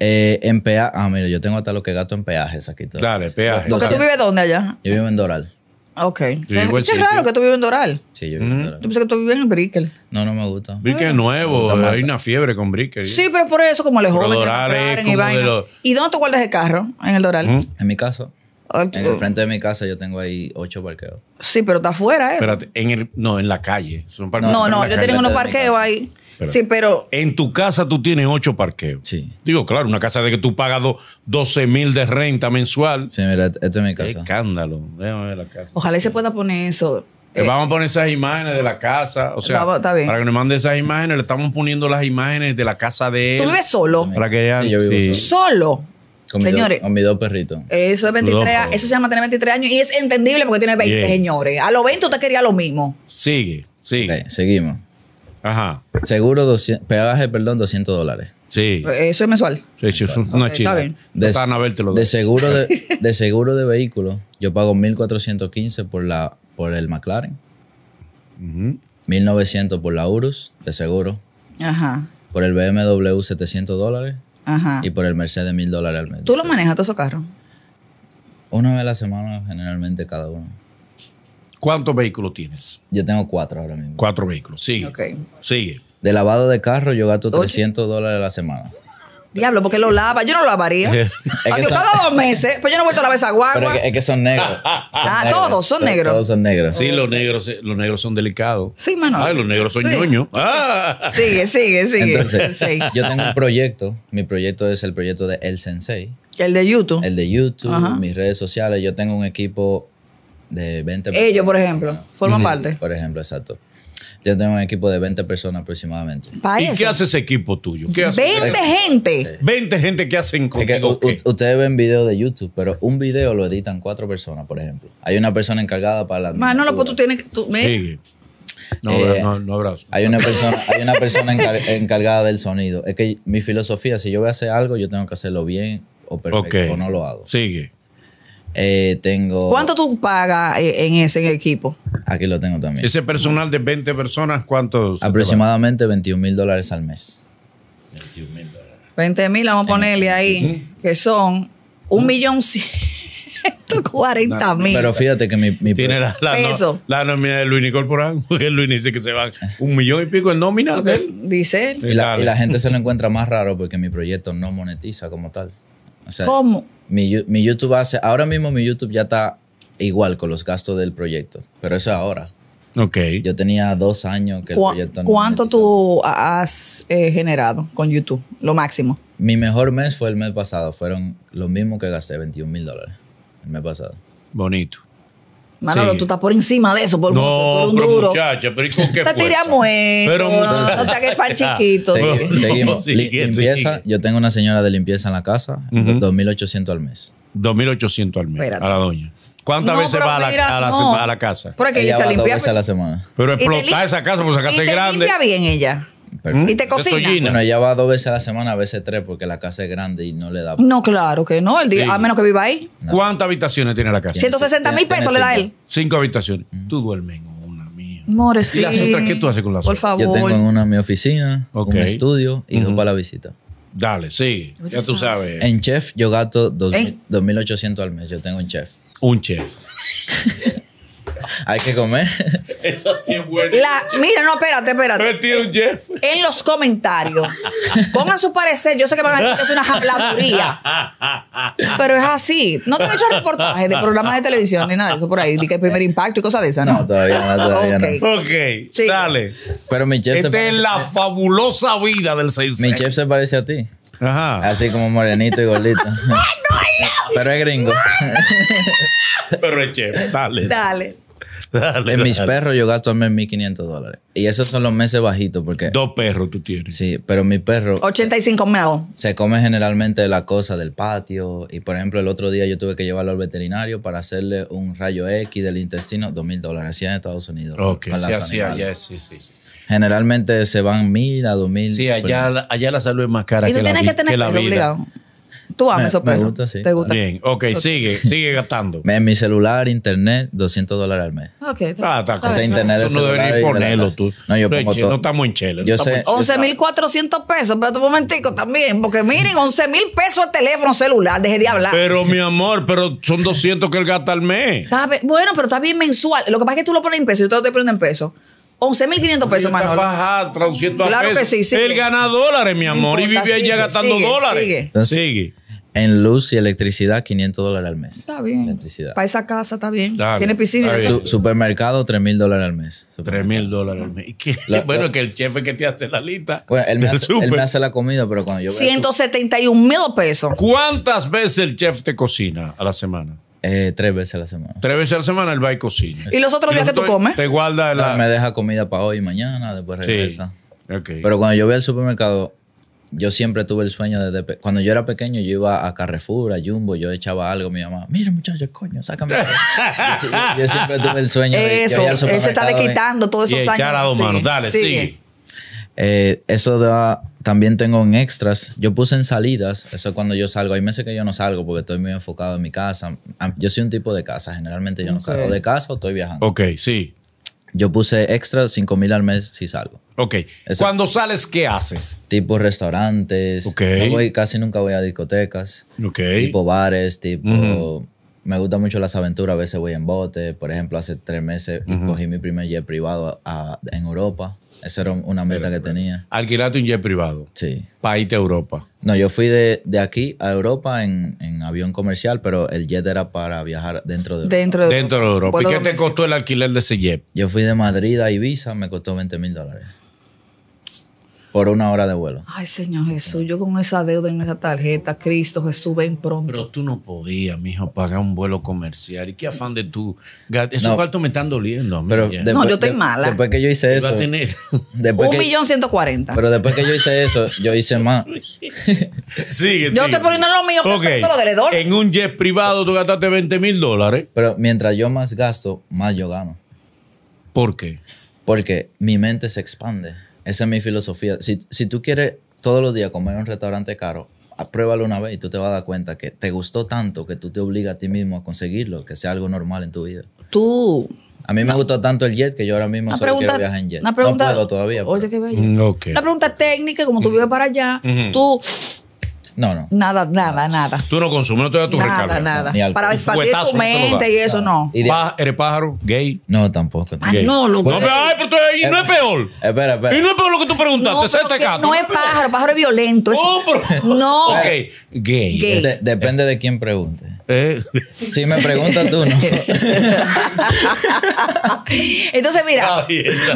Eh, en peaje. Ah, mira, yo tengo hasta lo que gasto en peajes aquí. todo Claro, peajes. ¿Tú, vives dónde allá? Yo vivo en Doral. Ok. Es raro que tú vives en Doral. Sí, yo vivo en mm. Doral. Tú pensé que tú vives en Brickel. No, no me gusta. Brickel es ah. nuevo. Hay una fiebre con Brickel. ¿eh? Sí, pero por eso, como el joven. Doral y, dónde tú guardas el carro? En el Doral. ¿Mm? En mi caso Ah, en el frente de mi casa yo tengo ahí ocho parqueos. Sí, pero está afuera, ¿eh? en el, no, en la calle. no, no, yo tengo unos parqueos ahí. sí, pero. En tu casa tú tienes ocho parqueos. Sí. Digo, claro, una casa de que tú pagas 12 mil de renta mensual. Sí, mira, esta es mi casa. escándalo. Déjame ver la casa. Ojalá se pueda poner eso. Eh, eh, vamos a poner esas imágenes de la casa. O sea, para que nos mande esas imágenes, le estamos poniendo las imágenes de la casa de él. ¿Tú vives solo? Para que ya. sí, ¿Solo? Con Mi dos perritos. Eso se llama tener 23 años y es entendible porque tiene 20, señores. A los 20 usted quería lo mismo. Sigue, sigue. seguimos. Ajá. Seguro, 200, peaje, perdón, 200 dólares. Sí. Eso es mensual. Sí, es una Está bien. De, seguro de, seguro de vehículo, yo pago 1.415 por, la, por el McLaren. 1.900 por la Urus, de seguro. Ajá. Por el BMW, 700 dólares y por el Mercedes mil dólares al mes. ¿Tú lo manejas todo esos carros? Una vez a la semana, generalmente cada uno. ¿Cuántos vehículos tienes? Yo tengo cuatro ahora mismo. Cuatro vehículos, sigue. Sigue. De lavado de carro yo gasto 300 dólares a la semana. Diablo, porque lo lava. Yo no lo lavaría. es cada dos meses, pues yo no he vuelto a lavar esa Pero es que, es que son negros. Ah, ah todos son negros. Todos son negros. Sí, los negros, los negros son delicados. Sí, mano. Ay, los negros son ñoños. Ah. Sigue, sigue, sigue. Sí. yo tengo un proyecto. Mi proyecto es el proyecto de El Sensei. El de YouTube. El de YouTube, mis redes sociales. Yo tengo un equipo de 20 personas, Ellos, por ejemplo, forman parte. Por ejemplo, exacto. Yo tengo un equipo de 20 personas aproximadamente. ¿Y qué hace ese equipo tuyo? ¿Qué 20 gente. 20 gente que hacen contigo. ustedes ven videos de YouTube, pero un video lo editan cuatro personas, por ejemplo. Hay una persona encargada para No, lo pues tú tienes que. No, eh, no, no, abrazo. Hay una persona, hay una persona encargada del sonido. Es que mi filosofía, si yo voy a hacer algo, yo tengo que hacerlo bien o perfecto o no lo hago. Sigue. Eh, tengo. ¿Cuánto tú pagas eh, en ese equipo? Aquí lo tengo también. Ese personal de 20 personas, ¿cuántos? Aproximadamente 21 mil dólares al mes. 21 mil 20 mil, vamos a ponerle ahí, que son un millón cuarenta mil. Pero fíjate que mi, mi la, nómina de Luis Corporal porque Luis dice que se va un millón y pico en nómina de él. Dice Y la, gente se lo encuentra más raro porque mi proyecto no monetiza como tal. ¿Cómo? mi, mi, YouTube hace, ahora mismo mi YouTube ya está igual con los gastos del proyecto, pero eso es ahora. Ok. Yo tenía dos años que el proyecto no ¿Cuánto tú has eh, generado con YouTube? Lo máximo. Mi mejor mes fue el mes pasado, fueron lo mismo que gasté, 21 mil dólares el mes pasado. Bonito. Manolo, tú estás por encima de eso, por, no, un, por No, pero duro. Muchacha, pero ¿y con qué te tiramos Pero muchacha. no, te hagas para chiquito. seguimos. Lim limpieza, yo tengo una señora de limpieza en la casa, uh 2.800 al mes. 2.800 al mes, Espérate. a la doña. ¿Cuántas veces va a, la, a, la, casa? Por aquí ella, ella Dos veces a la semana. Pero explotar esa casa, porque esa casa es grande. limpia bien ella? Y te cocina. Bueno, ella va dos veces a la semana, a veces tres, porque la casa es grande y no le da. No, claro que no, el día, a menos que viva ahí. ¿Cuántas habitaciones tiene la casa? 160 mil pesos le da él. Cinco habitaciones. Mm. Tú duermes en una mía. ¿Y las otras qué tú haces con las Por otras? Yo tengo en una mi oficina, un estudio y dos para la visita. Dale, sí. Ya tú sabes. En chef yo gato 2.800 ¿Eh? al mes. Yo tengo un chef. Un chef. Hay que comer. Eso sí es bueno. La, mira, no, espérate, espérate. Jeff. En los comentarios, pongan su parecer. Yo sé que van a decir que es una habladuría. pero es así. No te han hecho reportajes de programas de televisión ni nada de eso por ahí. Ni que el primer impacto y cosas de esas, ¿no? todavía no, todavía no. Ok, dale. Pero mi chef. Esta es la fabulosa vida del 6 Mi chef se parece a ti. Ajá. Así como morenito y gordito. Pero es gringo. Pero es chef. Dale. Dale en mis perros yo gasto al mes 1.500 dólares. Y esos son los meses bajitos porque... Dos perros tú tienes. Sí, pero mi perro... 85 me Se come generalmente la cosa del patio. Y por ejemplo, el otro día yo tuve que llevarlo al veterinario para hacerle un rayo X del intestino. 2.000 dólares. Así en Estados Unidos. Ok, sí, así allá, Generalmente se van mil a 2.000. Sí, allá, la salud es más cara y tú tienes que, tener Obligado. Tú amas esos perros. Me gusta, sí. ¿Te gusta? Bien, ok, okay. sigue, sigue gastando. En mi celular, internet, 200 dólares al mes. Ok, está, está, ese internet Eso no deberías ponerlo tú. No, yo pongo No estamos en chela. Yo sé. 11.400 pesos, pero un momentico también, porque miren, 11.000 pesos el teléfono celular, dejé de hablar. Pero mi amor, pero son 200 que él gasta al mes. Bueno, pero está bien mensual. Lo que pasa es que tú lo pones en pesos, yo te lo en pesos. 11.500 pesos, Manuel. claro pesos. que sí, Él gana dólares, mi amor, y vive allá gastando dólares. Sigue. En luz y electricidad, 500 dólares al mes. Está bien. Electricidad. Para esa casa está bien. Tiene piscina. supermercado, 3.000 mil dólares al mes. 3.000 mil dólares al mes. bueno, es que el chef que te hace la lista. Bueno, él me, hace, él hace la comida, pero cuando yo... 171 mil pesos. ¿Cuántas veces el chef te cocina a la semana? Eh, tres veces a la semana. Tres veces a la semana el va y cocina. ¿Y los otros días que tú comes? Te guarda la... Ah, me deja comida para hoy y mañana, después regresa. Sí. Pero cuando yo voy al supermercado, yo siempre tuve el sueño desde... Cuando yo era pequeño, yo iba a Carrefour, a Jumbo, yo echaba algo, mi mamá, mira muchacho coño, sácame. yo, yo, siempre tuve el sueño de... Eso, él se está quitando todos esos años. dale, sí. sigue. Eh, eso también tengo en extras. Yo puse en salidas, eso es cuando yo salgo. Hay meses que yo no salgo porque estoy muy enfocado en mi casa. Yo soy un tipo de casa, generalmente yo no salgo de casa o estoy viajando. Ok, sí. Yo puse extras 5 mil al mes si salgo. Ok. Cuando sales, ¿qué haces? Tipo restaurantes. Ok. voy, casi nunca voy a discotecas. Ok. Tipo bares, tipo. Me gustan mucho las aventuras. A veces voy en bote. Por ejemplo, hace tres meses cogí mi primer jet privado en Europa. Esa era una meta que tenía. Alquilarte un jet privado. Sí. Para irte a Europa. No, yo fui de, aquí a Europa en, avión comercial, pero el jet era para viajar dentro de Europa. Dentro de, dentro de Europa. ¿Y qué te costó el alquiler de ese jet? Yo fui de Madrid a Ibiza, me costó 20 mil dólares por una hora de vuelo. Ay, Señor Jesús, yo con esa deuda en esa tarjeta, Cristo Jesús, ven pronto. Pero tú no podías, mijo, pagar un vuelo comercial. ¿Y qué afán de tú? Esos no, me están doliendo. Pero después, no, yo estoy mala. Después que yo hice eso. un millón ciento cuarenta. Pero después que yo hice eso, yo hice más. sigue, Yo estoy poniendo lo mío, okay. es lo En un jet privado tú gastaste 20 mil dólares. Pero mientras yo más gasto, más yo gano. ¿Por qué? Porque mi mente se expande esa es mi filosofía. Si, tú quieres todos los días comer en un restaurante caro, pruébalo una vez y tú te vas a dar cuenta que te gustó tanto que tú te obligas a ti mismo a conseguirlo, que sea algo normal en tu vida. Tú. A mí me gustó tanto el jet que yo ahora mismo solo quiero viajar en jet. no puedo todavía. Oye, qué bello. Mm, una pregunta técnica, como tú vives para allá, tú no, no. Nada, nada, nada. Tú no consumes, no te das tu Nada, nada. Para expandir tu mente y eso no. ¿Eres pájaro? ¿Gay? No, tampoco. Ah, no, que... No, pero, ay, pero tú, y no es eh, peor. Eh, espera, espera. Y no es peor lo que tú preguntaste. No, este no es pájaro, pájaro es violento. Es... No. Ok, gay. Este, depende de quién pregunte. Eh. Si me preguntas tú, no. Entonces, mira,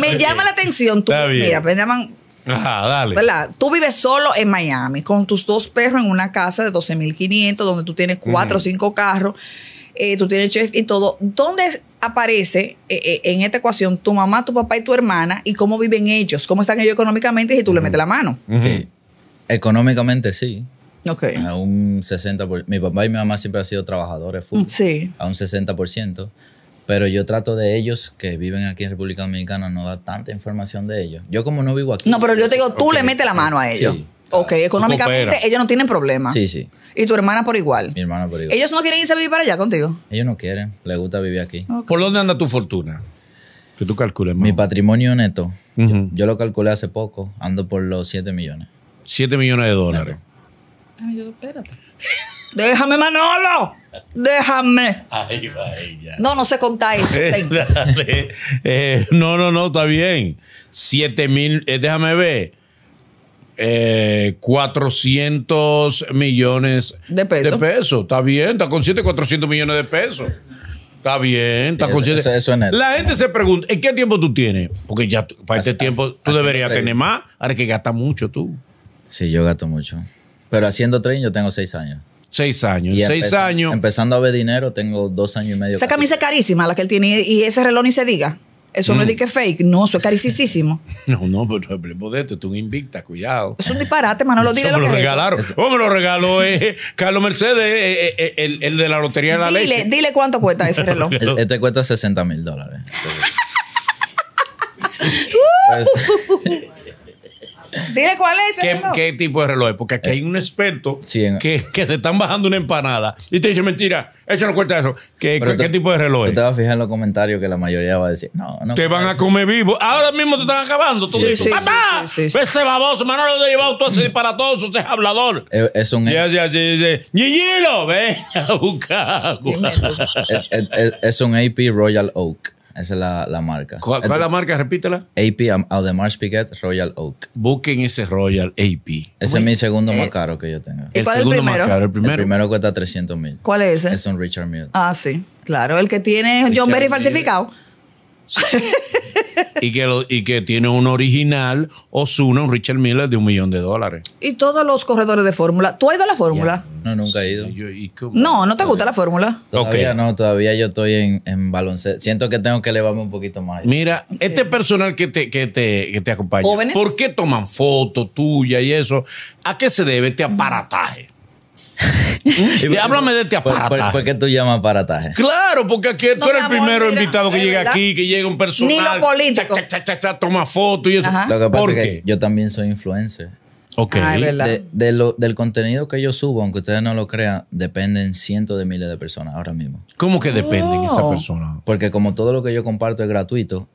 me llama la atención. Tú, mira, me llaman ¿Verdad? Tú vives solo en Miami con tus dos perros en una casa de 12.500 donde tú tienes cuatro o cinco carros, eh, tú tienes chef y todo. ¿Dónde aparece eh, eh, en esta ecuación tu mamá, tu papá y tu hermana y cómo viven ellos? ¿Cómo están ellos económicamente si tú le metes la mano? Económicamente sí. Ok. A un 60%. mi papá y mi mamá siempre han sido trabajadores full. Sí. A un 60%. Pero yo trato de ellos que viven aquí en República Dominicana, no da tanta información de ellos. Yo como no vivo aquí. No, pero yo te digo, tú le metes la mano a ellos. Sí. Ok, económicamente ellos no tienen problema. Sí, sí. ¿Y tu hermana por igual? Mi hermana por igual. ¿Ellos no quieren irse a vivir para allá contigo? Ellos no quieren, les gusta vivir aquí. ¿Por dónde anda tu fortuna? Que tú calcules, Mi patrimonio neto, yo, lo calculé hace poco, ando por los 7 millones. 7 millones de dólares. Ay, yo, espérate. ¡Déjame, Manolo! Déjame. No, no se conta eso. Eh, eh, no, no, no, está bien. 7 mil, eh, déjame ver. 400 millones de pesos. Está bien, está consciente 400 millones de pesos. Está bien, está con La gente se pregunta, ¿en qué tiempo tú tienes? Porque ya para este tiempo tú deberías tener más. Ahora que gasta mucho tú. Sí, yo gasto mucho. Pero haciendo tren yo tengo seis años. Seis años. Y seis años. Empezando a ver dinero, tengo dos años y medio. Esa camisa es carísima la que él tiene y ese reloj ni se diga. Eso no es de que fake, no, eso es caricísimo. no, no, pero el de esto, un invicta, cuidado. Es un disparate, Manolo, lo me lo regalaron. Oh, me lo regaló eh, eh, Carlos Mercedes, eh, el, de la Lotería de la Ley. Dile, dile cuánto cuesta ese reloj. este cuesta 60 mil dólares. Pues, uh. pues, Dile cuál es. ¿Qué, ¿Qué tipo de reloj? Porque aquí hay un eh, experto que, se están bajando una empanada y te dice, mentira, eso no cuenta eso. ¿Qué, qué, tipo de reloj es? Tú te vas a fijar en los comentarios que la mayoría va a decir, no, no. Te van a comer vivo. Ahora mismo te están acabando. Tú sí, ¡Papá! Ese baboso, Manolo he llevado, todo ese disparatoso, ese hablador. Es, es un. Y así dice: ¡Niñilo! ¡Ven a buscar! es un AP Royal Oak. Esa es la, marca. ¿Cuál, es la marca? Repítela. AP Audemars oh, Piguet Royal Oak. Busquen ese Royal AP. Ese es mi segundo más eh, caro que yo tengo. el segundo primero? más caro, el primero. El primero cuesta 300 mil. ¿Cuál es ese? Es un Richard Mille. Ah, sí. Claro, el que tiene John Berry falsificado y, que y que tiene un original Osuna, un Richard Miller de un millón de dólares. Y todos los corredores de fórmula. ¿Tú has ido a la fórmula? No, nunca he ido. no, no te gusta la fórmula. Todavía no, todavía yo estoy en, baloncesto. Siento que tengo que elevarme un poquito más. Mira, este personal que te, que te, te acompaña, ¿por qué toman fotos tuyas y eso? ¿A qué se debe este aparataje? y háblame de este aparataje. ¿Por, qué tú llamas aparataje? Claro, porque aquí tú eres el primero invitado que llega aquí, que llega un personal. Ni lo político. toma foto y eso. Lo que pasa es que yo también soy influencer. Ok. Ah, del contenido que yo subo, aunque ustedes no lo crean, dependen cientos de miles de personas ahora mismo. ¿Cómo que dependen esas oh. personas? Porque como todo lo que yo comparto es gratuito,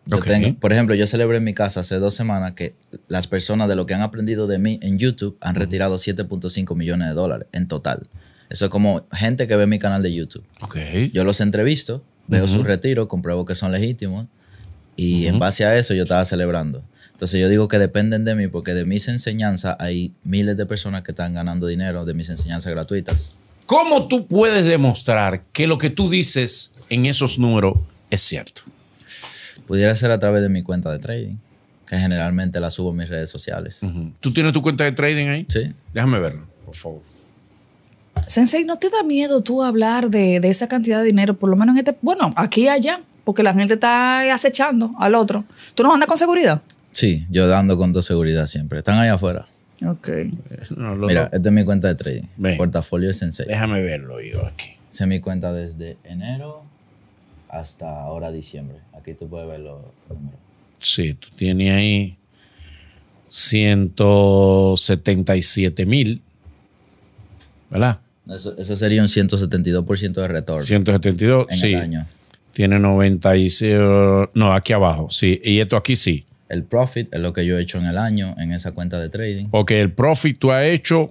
por ejemplo, yo celebré en mi casa hace dos semanas que las personas de lo que han aprendido de mí en YouTube han retirado 7.5 millones de dólares en total. Eso es como gente que ve mi canal de YouTube. Ok. Yo los entrevisto, veo su retiro, compruebo que son legítimos y en base a eso yo estaba celebrando. Entonces yo digo que dependen de mí porque de mis enseñanzas hay miles de personas que están ganando dinero de mis enseñanzas gratuitas. ¿Cómo tú puedes demostrar que lo que tú dices en esos números es cierto? Pudiera ser a través de mi cuenta de trading, que generalmente la subo en mis redes sociales. ¿Tú tienes tu cuenta de trading ahí? Sí. Déjame verlo, por favor. Sensei, ¿no te da miedo tú hablar de, de esa cantidad de dinero, por lo menos en este, bueno, aquí y allá, porque la gente está acechando al otro? ¿Tú no andas con seguridad? Sí, yo dando con tu seguridad siempre. Están allá afuera. Ok. Mira, esta es mi cuenta de trading. Portafolio es Sensei. Déjame verlo yo aquí. Esa es mi cuenta desde enero hasta ahora diciembre. Aquí tú puedes verlo. los Sí, tú tienes ahí 177 mil. ¿Verdad? Eso, sería un 172% de retorno. 172, en sí. El año. Tiene 96. No, aquí abajo, sí. Y esto aquí sí el profit es lo que yo he hecho en el año en esa cuenta de trading. Ok, el profit tú has hecho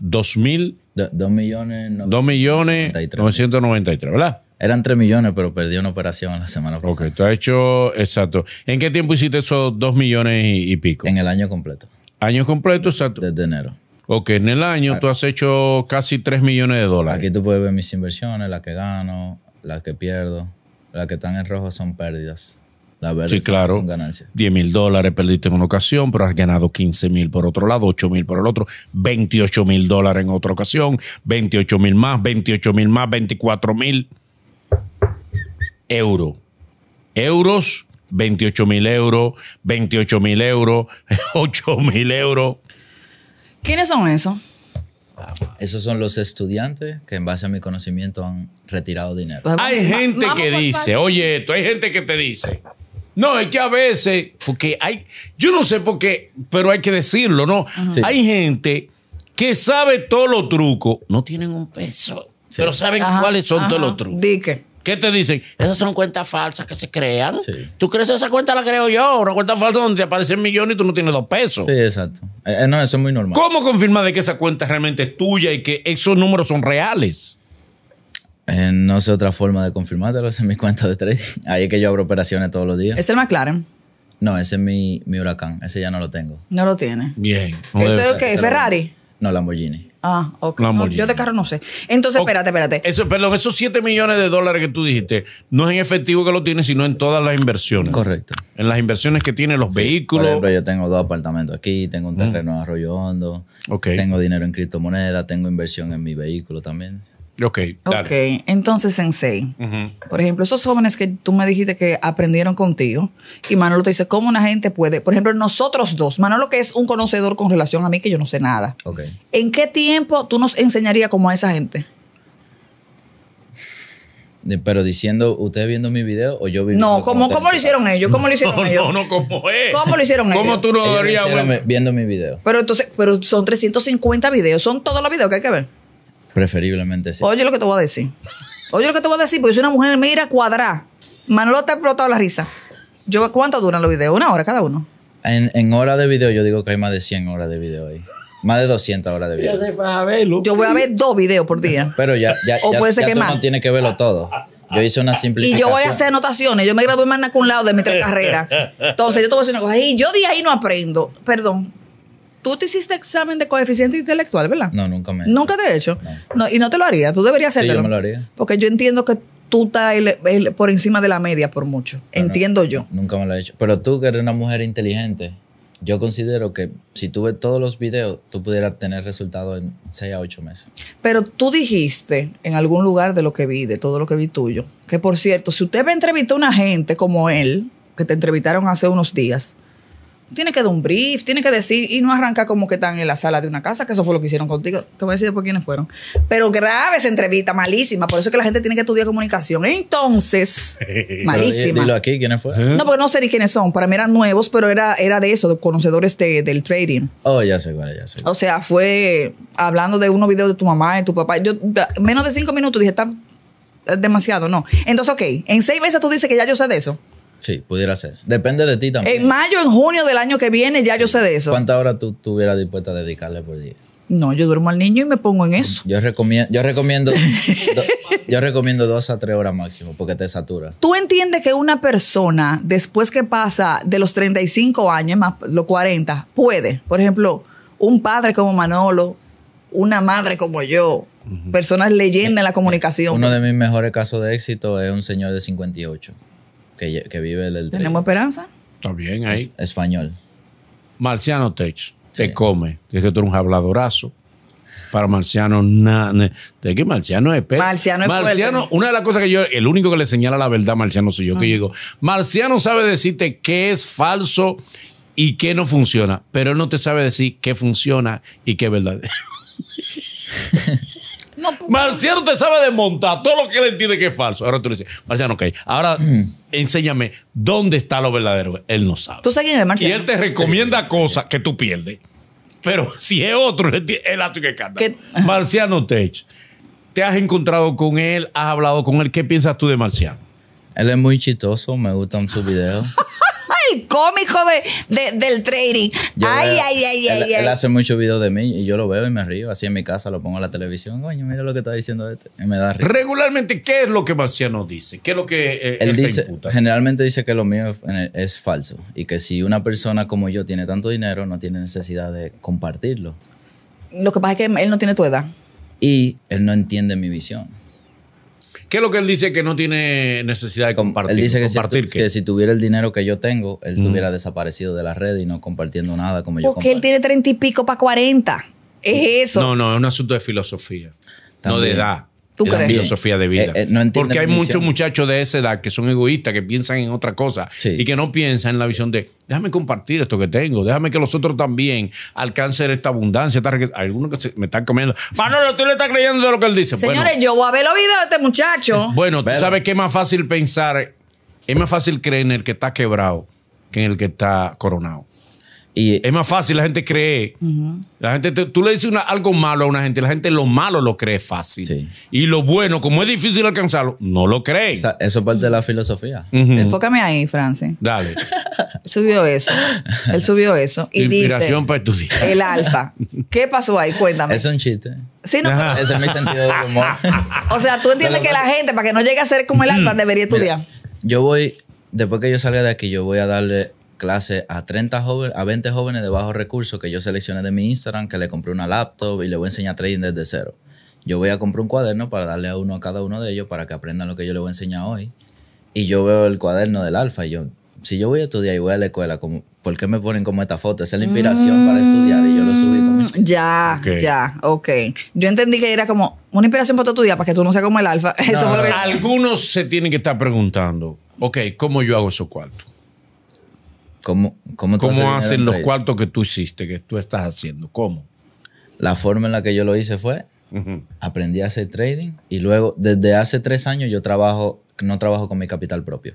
2 mil. 2 millones. millones 993, ¿verdad? Eran 3 millones, pero perdí una operación la semana pasada. Ok, tú has hecho, exacto. ¿En qué tiempo hiciste esos 2 millones y, pico? En el año completo. Año completo, exacto. Desde enero. Ok, en el año tú has hecho casi 3 millones de dólares. Aquí tú puedes ver mis inversiones, las que gano, las que pierdo. Las que están en rojo son pérdidas sí, claro. 10 mil dólares perdiste en una ocasión, pero has ganado 15 mil por otro lado, 8 mil por el otro, 28 mil dólares en otra ocasión, 28 mil más, 28 mil más, 24 mil euros. Euros, 28 mil euros, 28 mil euros, 8 mil euros. ¿Quiénes son esos? Esos son los estudiantes que en base a mi conocimiento han retirado dinero. Hay gente que dice, oye esto, hay gente que te dice, no, es que a veces, porque hay, yo no sé por qué, pero hay que decirlo, ¿no? Hay gente que sabe todos los trucos, no tienen un peso, pero saben cuáles son todos los trucos. ¿Qué te dicen? Esas son cuentas falsas que se crean. ¿Tú crees que esa cuenta la creo yo? Una cuenta falsa donde te aparecen millones y tú no tienes dos pesos. Sí, exacto. Eh, eh, no, eso es muy normal. ¿Cómo confirmar de que esa cuenta realmente es tuya y que esos números son reales? Eh, no sé otra forma de confirmártelo, es en mi cuenta de trading. Ahí es que yo abro operaciones todos los días. ¿Es el McLaren? No, ese es mi, mi huracán, ese ya no lo tengo. No lo tiene. Bien. ¿Eso es qué? ¿Ferrari? No, Lamborghini. Ah, ok. yo de carro no sé. Entonces, espérate, espérate. Eso, perdón, esos 7 millones de dólares que tú dijiste, no es en efectivo que lo tiene, sino en todas las inversiones. Correcto. En las inversiones que tiene los vehículos. Por ejemplo, yo tengo dos apartamentos aquí, tengo un mm. terreno en Arroyo Hondo, tengo dinero en criptomonedas, tengo inversión en mi vehículo también. Ok, dale. Ok, entonces, Sensei, por ejemplo, esos jóvenes que tú me dijiste que aprendieron contigo, y Manolo te dice, ¿cómo una gente puede? Por ejemplo, nosotros dos, Manolo que es un conocedor con relación a mí que yo no sé nada. Ok ¿En qué tiempo tú nos enseñarías como a esa gente? Eh, pero diciendo, ¿usted viendo mi video o yo viendo No, ¿cómo, cómo lo hicieron ellos? ¿Cómo lo hicieron ellos? No, no, ¿cómo es? ¿Cómo lo hicieron ellos? ¿Cómo tú no lo Viendo mi video. Pero entonces, pero son 350 videos, son todos los videos que hay que ver. Preferiblemente sí. Oye lo que te voy a decir. Oye lo que te voy a decir, porque si una mujer, me mira, cuadrá. Manolo te ha explotado la risa. Yo, ¿Cuánto duran los videos? ¿Una hora cada uno? En, horas de video, yo digo que hay más de 100 horas de video ahí. Más de 200 horas de video. Yo voy a ver dos videos por día. Pero ya, ya, o puede ser que más. no tienes que verlo todo. Yo hice una simple Y yo voy a hacer anotaciones. Yo me gradué más con un lado de mi carrera. Entonces, yo te voy a decir una cosa. Y yo de ahí no aprendo. Perdón. Tú te hiciste examen de coeficiente intelectual, ¿verdad? No, nunca me. Nunca te he hecho. y no te lo haría. Tú deberías hacerlo. Sí, no me lo haría. Porque yo entiendo que tú estás por encima de la media por mucho. entiendo yo. Nunca me lo he hecho. Pero tú, que eres una mujer inteligente, yo considero que si tú ves todos los videos, tú pudieras tener resultados en seis a ocho meses. Pero tú dijiste en algún lugar de lo que vi, de todo lo que vi tuyo, que por cierto, si usted me entrevistó a una gente como él, que te entrevistaron hace unos días, tiene que dar un brief, tiene que decir y no arrancar como que están en la sala de una casa, que eso fue lo que hicieron contigo. Te voy a decir por quiénes fueron. Pero grave esa entrevista, malísima. Por eso es que la gente tiene que estudiar comunicación. Entonces, malísima. Dilo aquí, ¿quiénes fueron? No, porque no sé ni quiénes son. Para mí eran nuevos, pero era, era de eso, de conocedores del trading. Oh, ya sé bueno, ya sé. O sea, fue hablando de unos videos de tu mamá, de tu papá. Yo, menos de cinco minutos dije, está demasiado, no. Entonces, ok, en seis meses tú dices que ya yo sé de eso. Sí, pudiera ser. Depende de ti también. En mayo, en junio del año que viene, ya yo sé de eso. ¿Cuántas horas tú estuvieras dispuesta a dedicarle por día? No, yo duermo al niño y me pongo en eso. Yo, recomiendo, yo, recomiendo, yo recomiendo dos a tres horas máximo porque te satura. ¿Tú entiendes que una persona, después que pasa de los 35 años, más los 40, puede? Por ejemplo, un padre como Manolo, una madre como yo, personas leyendas en la comunicación. Uno de mis mejores casos de éxito es un señor de 58 que, vive del ¿Tenemos esperanza? Está bien ahí. español. Marciano Tech se come. Es que tú eres un habladorazo. Para Marciano, nada. ¿De que Marciano es pe... Marciano es Marciano, una de las cosas que yo, el único que le señala la verdad Marciano soy yo, que mm. digo, Marciano sabe decirte qué es falso y qué no funciona, pero él no te sabe decir qué funciona y qué es verdadero. Pues, Marciano te sabe desmontar todo lo que él entiende que es falso. Ahora tú le dices, Marciano, ok, ahora mm. enséñame dónde está lo verdadero. Él no sabe. ¿Tú sabes quién es Marciano? Y él te recomienda cosas que tú pierdes. Pero si es otro, él hace que canta. Marciano Tech, ¿te has encontrado con él? ¿Has hablado con él? ¿Qué piensas tú de Marciano? Él es muy chistoso, me gustan sus videos. el cómico de, del trading. ay, ay, ay, ay, él, hace mucho videos de mí y yo lo veo y me río. Así en mi casa lo pongo a la televisión. Coño, mira lo que está diciendo este. Y me da risa. Regularmente, ¿qué es lo que Marciano dice? ¿Qué es lo que eh, él, dice? Generalmente dice que lo mío es falso y que si una persona como yo tiene tanto dinero, no tiene necesidad de compartirlo. Lo que pasa es que él no tiene tu edad. Y él no entiende mi visión. ¿Qué es lo que él dice que no tiene necesidad de compartir? Él dice que, si, tuviera el dinero que yo tengo, él mm. hubiera desaparecido de la red y no compartiendo nada como yo yo Porque él tiene treinta y pico para cuarenta. Es eso. No, no, es un asunto de filosofía, no de edad. ¿Tú crees? filosofía de vida. Eh, eh, Porque hay muchos muchachos de esa edad que son egoístas, que piensan en otra cosa y que no piensan en la visión de déjame compartir esto que tengo, déjame que los otros también alcancen esta abundancia, Algunos que me están comiendo. Manolo, tú le estás creyendo de lo que él dice. Señores, yo voy a ver los videos de este muchacho. Bueno, tú sabes que es más fácil pensar, es más fácil creer en el que está quebrado que en el que está coronado. Y, es más fácil, la gente cree. La gente, tú le dices algo malo a una gente, la gente lo malo lo cree fácil. Y lo bueno, como es difícil alcanzarlo, no lo cree. eso es parte de la filosofía. Enfócame ahí, Francis. Dale. subió eso. Él subió eso. Y Inspiración para estudiar. El alfa. ¿Qué pasó ahí? Cuéntame. Es un chiste. Sí, no, Ese es mi sentido humor. o sea, tú entiendes que la gente, para que no llegue a ser como el alfa, debería estudiar. yo voy, después que yo salga de aquí, yo voy a darle clase a 30 jóvenes, a 20 jóvenes de bajos recursos que yo seleccioné de mi Instagram, que le compré una laptop y le voy a enseñar trading desde cero. Yo voy a comprar un cuaderno para darle a uno a cada uno de ellos para que aprendan lo que yo les voy a enseñar hoy. Y yo veo el cuaderno del alfa y yo, si yo voy a estudiar y voy a la escuela, ¿por qué me ponen como esta foto? Esa es la inspiración para mm. estudiar y yo lo subí. Ya, ya, ok. Yo entendí que era como una inspiración para tu día, para que tú no seas como el alfa. Algunos se tienen que estar preguntando, ok, ¿cómo yo hago esos cuartos? ¿Cómo, cómo, cómo hacen los cuartos que tú hiciste, que tú estás haciendo? ¿Cómo? La forma en la que yo lo hice fue, aprendí a hacer trading y luego, desde hace tres años yo trabajo, no trabajo con mi capital propio.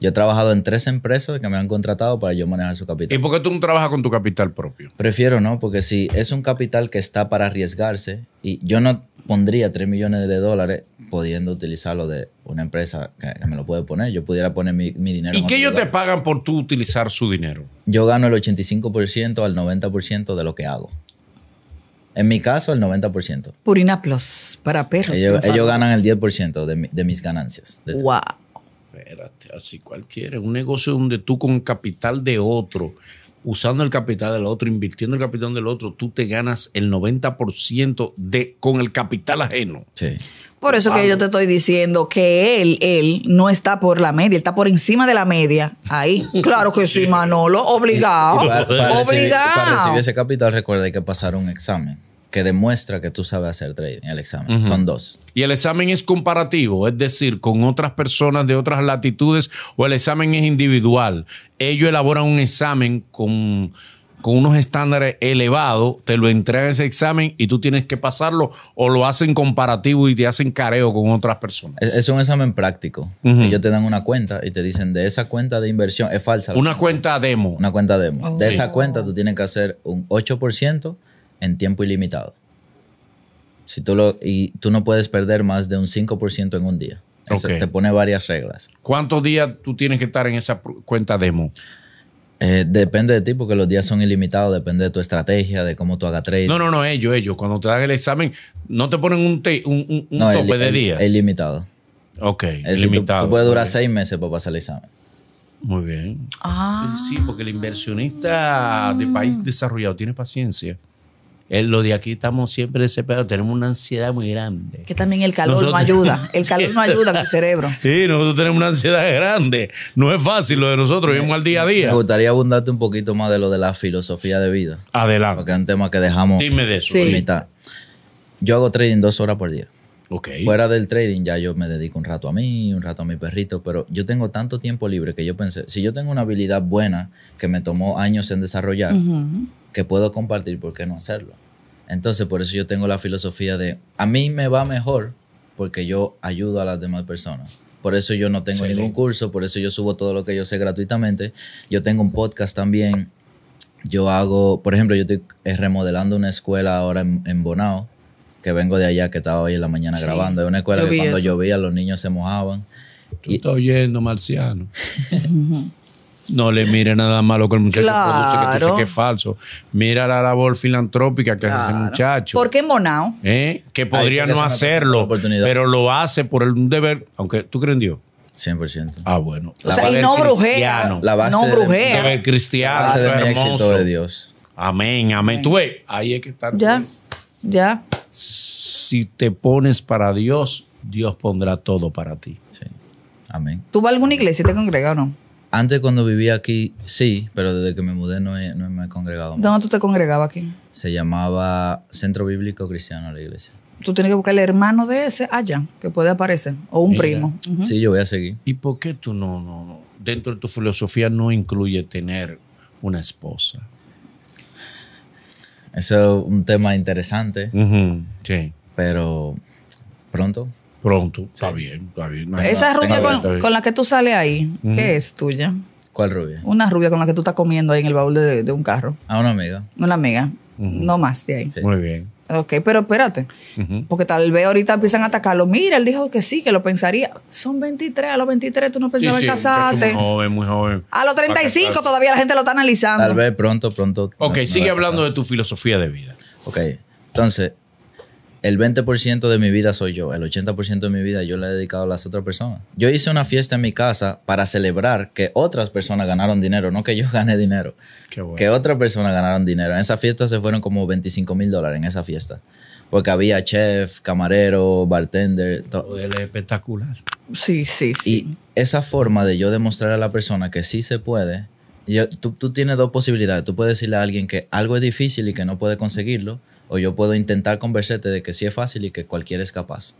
Yo he trabajado en tres empresas que me han contratado para yo manejar su capital. ¿Y por qué tú no trabajas con tu capital propio? Prefiero no, porque si es un capital que está para arriesgarse y yo no, pondría 3 millones de dólares pudiendo utilizarlo de una empresa que me lo puede poner. Yo pudiera poner mi, dinero. ¿Y qué ellos te pagan por tú utilizar su dinero? Yo gano el 85% al 90% de lo que hago. En mi caso, el 90%. Purina Plus, para perros. Ellos, ganan el 10% de, mis ganancias. ¡Wow! Espérate, así cualquiera. Un negocio donde tú con capital de otro usando el capital del otro, invirtiendo el capital del otro, tú te ganas el 90% de, con el capital ajeno. Sí. Por eso que yo te estoy diciendo que él, él no está por la media, él está por encima de la media. Ahí, claro que sí, Manolo, obligado. obligado. para recibir ese capital, recuerda que pasar un examen que demuestra que tú sabes hacer trading, el examen. Son dos. ¿Y el examen es comparativo? Es decir, con otras personas de otras latitudes o el examen es individual. Ellos elaboran un examen con, unos estándares elevados, te lo entregan ese examen y tú tienes que pasarlo o lo hacen comparativo y te hacen careo con otras personas. Es, un examen práctico. Ellos te dan una cuenta y te dicen de esa cuenta de inversión, es falsa. Una cuenta demo. Una cuenta demo. Oh. De esa cuenta tú tienes que hacer un 8% en tiempo ilimitado. Si tú lo, y tú no puedes perder más de un 5% en un día. Eso te pone varias reglas. ¿Cuántos días tú tienes que estar en esa cuenta demo? Eh, depende de ti, porque los días son ilimitados, depende de tu estrategia, de cómo tú hagas trade. No, no, no, ellos, ellos. Cuando te dan el examen, no te ponen un, un, tope de días. Es limitado. Ok, es limitado. Tú, puedes durar seis meses para pasar el examen. Muy bien. Ah. sí, porque el inversionista de ah. país desarrollado tiene paciencia. El, eh, lo de aquí estamos siempre ese desesperados, tenemos una ansiedad muy grande. Que también el calor no ayuda, el calor no ayuda al cerebro. Sí, nosotros tenemos una ansiedad grande, no es fácil lo de nosotros, vivimos al día a día. Me gustaría abundarte un poquito más de lo de la filosofía de vida. Adelante. Porque es un tema que dejamos Dime de eso. mitad. Yo hago trading dos horas por día. Okay. Fuera del trading ya yo me dedico un rato a mí, un rato a mi perrito, pero yo tengo tanto tiempo libre que yo pensé, si yo tengo una habilidad buena que me tomó años en desarrollar, que puedo compartir, ¿por qué no hacerlo? Entonces, por eso yo tengo la filosofía de, a mí me va mejor porque yo ayudo a las demás personas. Por eso yo no tengo ningún curso, por eso yo subo todo lo que yo sé gratuitamente. Yo tengo un podcast también. Yo hago, por ejemplo, yo estoy eh, remodelando una escuela ahora en, Bonao, que vengo de allá, que estaba hoy en la mañana grabando. Es una escuela que cuando llovía los niños se mojaban. estás oyendo, marciano. No le mire nada malo que el muchacho produce, que tú sé que es falso. Mira la labor filantrópica que hace ese muchacho. ¿Por qué Monao? ¿Eh? Que podría no hacerlo, pero lo hace por un deber, aunque tú crees en Dios. 100%. Ah, bueno. o sea, y no brujea. La base no brujea. Deber, cristiano, la de hermoso. de Dios. Amén, amén, Tú ves, ahí es que está. Ya, ya. Si te pones para Dios, Dios pondrá todo para ti. Sí. Amén. ¿Tú vas a alguna iglesia y te congrega o no? Antes cuando vivía aquí, sí, pero desde que me mudé no, me he congregado. ¿Dónde tú te congregabas aquí? Se llamaba Centro Bíblico Cristiano la iglesia. Tú tienes que buscar el hermano de ese allá, que puede aparecer, o un primo. Sí, yo voy a seguir. ¿Y por qué tú no, no, dentro de tu filosofía no incluye tener una esposa? Eso es un tema interesante. Sí. Pero pronto Pronto, está bien, está bien. Esa rubia con, la que tú sales ahí, ¿qué es tuya? ¿Cuál rubia? Una rubia con la que tú estás comiendo ahí en el baúl de, un carro. A una amiga. Una amiga. No más de ahí. Muy bien. Ok, pero espérate. Porque tal vez ahorita empiezan a atacarlo. Mira, él dijo que sí, que lo pensaría. Son 23, a los 23 tú no pensabas casarte. Muy joven, muy joven. A los 35 todavía la gente lo está analizando. Tal vez pronto, pronto. Ok, sigue hablando de tu filosofía de vida. Ok, entonces, el 20% de mi vida soy yo, el 80% de mi vida yo le he dedicado a las otras personas. Yo hice una fiesta en mi casa para celebrar que otras personas ganaron dinero, no que yo gané dinero. Que otras personas ganaron dinero. En esa fiesta se fueron como 25 mil dólares en esa fiesta. Porque había chef, camarero, bartender. Es espectacular. Sí, sí, sí. Y esa forma de yo demostrar a la persona que sí se puede, yo, tú, tú, tienes dos posibilidades. Tú puedes decirle a alguien que algo es difícil y que no puede conseguirlo, o yo puedo intentar convencerte de que sí es fácil y que cualquiera es capaz.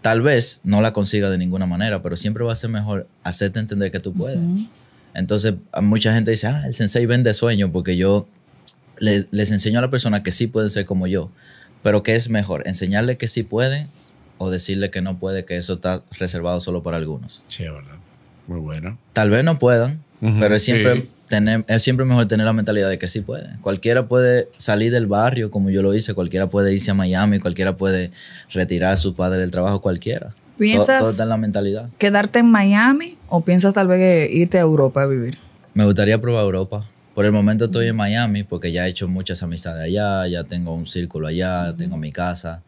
Tal vez no la consiga de ninguna manera, pero siempre va a ser mejor hacerte entender que tú puedes. Entonces, mucha gente dice, ah, el sensei vende sueños porque yo les enseño a la persona que sí pueden ser como yo. Pero ¿qué es mejor? ¿Enseñarle que sí pueden o decirle que no puede, que eso está reservado solo para algunos? Sí, es verdad. Muy bueno. Tal vez no puedan, pero es siempre es siempre mejor tener la mentalidad de que sí puede. Cualquiera puede salir del barrio, como yo lo hice, cualquiera puede irse a Miami, cualquiera puede retirar a su padre del trabajo, cualquiera. ¿Piensas todo, en la mentalidad. quedarte en Miami o piensas tal vez irte a Europa a vivir? Me gustaría probar Europa. Por el momento estoy en Miami porque ya he hecho muchas amistades allá, ya tengo un círculo allá, tengo mi casa.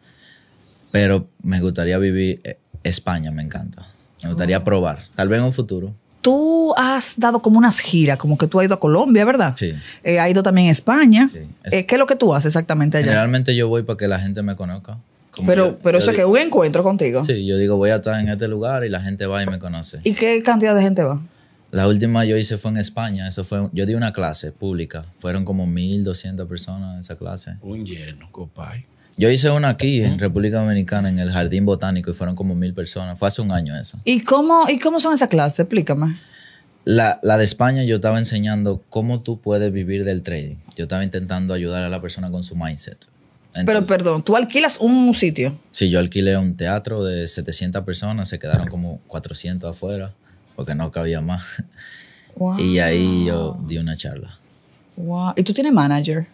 Pero me gustaría vivir eh, España, me encanta. Me gustaría oh. probar. Tal vez en un futuro tú has dado como unas giras, como que tú has ido a Colombia, ¿verdad? Sí. Eh, has ido también a España. Sí. Eh, ¿Qué es lo que tú haces exactamente allá? Generalmente yo voy para que la gente me conozca. pero, pero eso es que un encuentro contigo. Sí, yo digo, voy a estar en este lugar y la gente va y me conoce. ¿Y qué cantidad de gente va? La última yo hice fue en España, eso fue, yo di una clase pública, fueron como 1.200 personas en esa clase. Un lleno, copay. Yo hice una aquí en República Dominicana, en el Jardín Botánico, y fueron como mil personas. Fue hace un año eso. ¿Y cómo, y cómo son esas clases? Explícame. La, la, de España yo estaba enseñando cómo tú puedes vivir del trading. Yo estaba intentando ayudar a la persona con su mindset. Pero perdón, ¿tú alquilas un sitio? Sí, yo alquilé un teatro de 700 personas, se quedaron como 400 afuera, porque no cabía más. Y ahí yo di una charla. Wow. ¿Y tú tienes manager?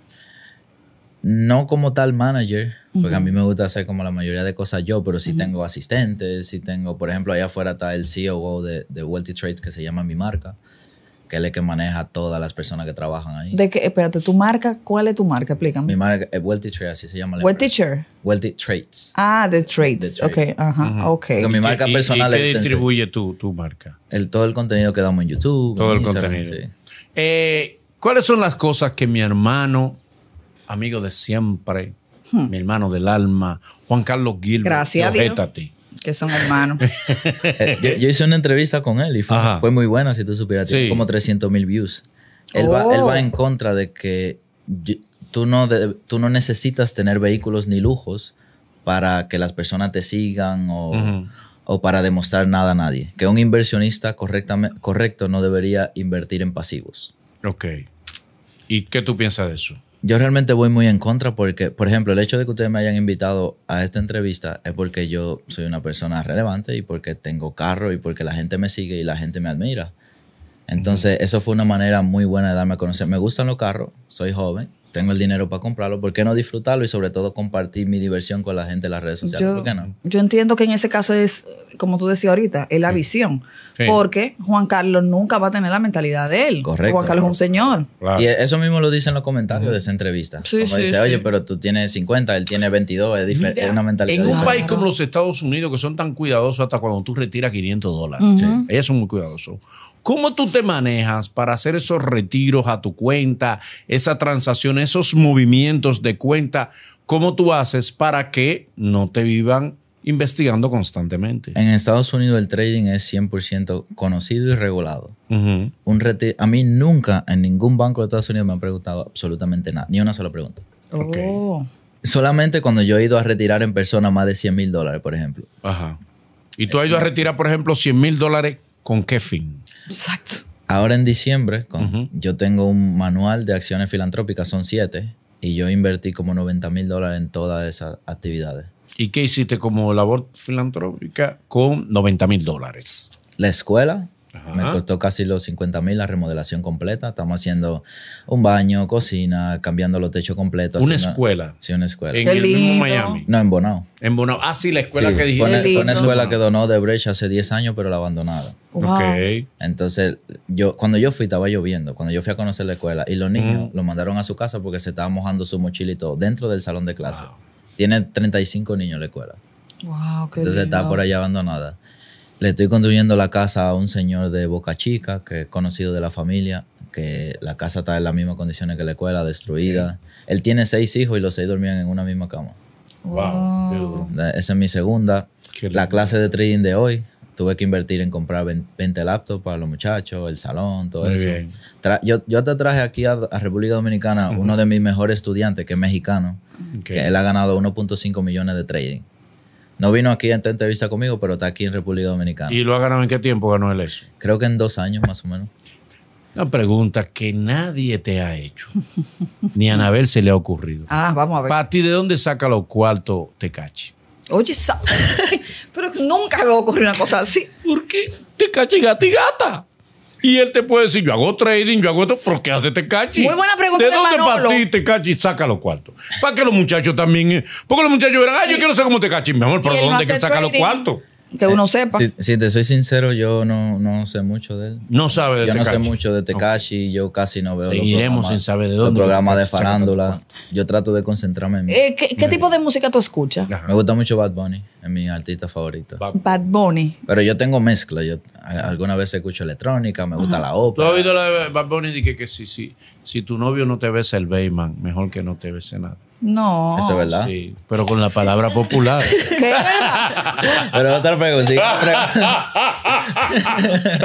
no como tal manager, porque a mí me gusta hacer como la mayoría de cosas yo, pero sí tengo asistentes, si tengo, por ejemplo, allá afuera está el CEO de, Wealthy Trades que se llama mi marca, que es el que maneja todas las personas que trabajan ahí. De que, espérate, tu marca, ¿cuál es tu marca? Explícame. Mi marca eh, Wealthy Trades, así se llama. Wealthy Wealthy Trades. Ah, de Trades. Ok, ajá, ok. mi marca ¿Y, personal qué distribuye tu, tu marca? El, todo el contenido que damos en YouTube. Todo el contenido. Eh, ¿Cuáles son las cosas que mi hermano amigo de siempre, hmm. mi hermano del alma, Juan Carlos Gilbert. Gracias. Que son hermanos. Eh, yo, hice una entrevista con él y fue, muy buena, si tú supieras. como 300 mil views. Él, va, él va oh. en contra de que tú, no tú no necesitas tener vehículos ni lujos para que las personas te sigan o, o para demostrar nada a nadie. Que un inversionista correcto no debería invertir en pasivos. Ok. ¿Y qué tú piensas de eso? Yo realmente voy muy en contra porque, por ejemplo, el hecho de que ustedes me hayan invitado a esta entrevista es porque yo soy una persona relevante y porque tengo carro y porque la gente me sigue y la gente me admira. Entonces, eso fue una manera muy buena de darme a conocer. Me gustan los carros, soy joven, tengo el dinero para comprarlo, ¿por qué no disfrutarlo y sobre todo compartir mi diversión con la gente en las redes sociales? Yo, ¿Por qué no? Yo entiendo que en ese caso es, como tú decías ahorita, es la visión. Porque Juan Carlos nunca va a tener la mentalidad de él. Correcto. Juan Carlos es un señor. Y eso mismo lo dice en los comentarios de esa entrevista. como dice, oye, pero tú tienes 50, él tiene 22, es, una mentalidad. En un país como los Estados Unidos, que son tan cuidadosos hasta cuando tú retiras 500 dólares, ellos son muy cuidadosos. ¿Cómo tú te manejas para hacer esos retiros a tu cuenta, esa transacción, esos movimientos de cuenta? ¿Cómo tú haces para que no te vivan investigando constantemente? En Estados Unidos el trading es 100% conocido y regulado. Un a mí nunca en ningún banco de Estados Unidos me han preguntado absolutamente nada, ni una sola pregunta. Solamente cuando yo he ido a retirar en persona más de 100 mil dólares, por ejemplo. Ajá. ¿Y tú has ido a retirar, por ejemplo, 100 mil dólares con qué fin? Exacto. Ahora en diciembre, yo tengo un manual de acciones filantrópicas, son siete, y yo invertí como 90 mil dólares en todas esas actividades. ¿Y qué hiciste como labor filantrópica con 90 mil dólares? La escuela, me costó casi los 50 mil la remodelación completa. Estamos haciendo un baño, cocina, cambiando los techos completos. ¿Una escuela? Sí, una escuela. ¿En el mismo Miami? No, en Bonao. En Bonao. Ah, sí, la escuela que dijiste. Fue, una escuela que donó de Brecht hace 10 años, pero la abandonaron. Entonces, yo, cuando yo fui, estaba lloviendo. Cuando yo fui a conocer la escuela y los niños los lo mandaron a su casa porque se estaba mojando su mochilito dentro del salón de clase. Tiene 35 niños la escuela. Wow, qué Entonces por allá abandonada. Le estoy construyendo la casa a un señor de Boca Chica, que es conocido de la familia, que la casa está en las mismas condiciones que la escuela, destruida. Él tiene seis hijos y los seis dormían en una misma cama. Wow. Eh, esa es mi segunda. la clase de trading de hoy, tuve que invertir en comprar 20 laptops para los muchachos, el salón, todo eso. Yo, te traje aquí a, República Dominicana uno de mis mejores estudiantes, que es mexicano, que él ha ganado 1.5 millones de trading. No vino aquí a esta entrevista conmigo, pero está aquí en República Dominicana. ¿Y lo ha ganado en qué tiempo ganó él eso? Creo que en dos años más o menos. Una pregunta que nadie te ha hecho, ni a Anabel se le ha ocurrido. Ah, vamos a ver. ¿Para ti ¿de dónde saca los cuartos Tecachi? Oye, pero nunca me va a ocurrir una cosa así. ¿Por qué Tecachi gata y gata? Y él te puede decir, yo hago trading, yo hago esto, pero ¿qué hace Tecachi? Este Muy buena pregunta. ¿De, de dónde Manolo? para ti Tecachi este saca los cuartos? Para que los muchachos también. Eh, porque los muchachos verán, ay, yo quiero cómo te este Tecachi, mi amor, pero ¿dónde que saca los cuartos? Que uno eh, sepa. Si, te soy sincero, yo no, no, sé mucho de él. No sabe de Yo no sé mucho de Tekashi, yo casi no veo. Seguiremos sin saber de dónde. Un programa de farándula. Yo trato de concentrarme en mí. Eh, ¿Qué, tipo de música tú escuchas? Me gusta mucho Bad Bunny, es mi artista favorito. Bad, Bunny. Pero yo tengo mezcla. Yo alguna vez escucho electrónica, me gusta la ópera. ¿Tú has oído la de Bad Bunny? Dije que, si, si, tu novio no te besa el Bayman, mejor que no te bese nada. No. Eso es verdad. Sí, pero con la palabra popular. ¿Qué? pero otra pregunta.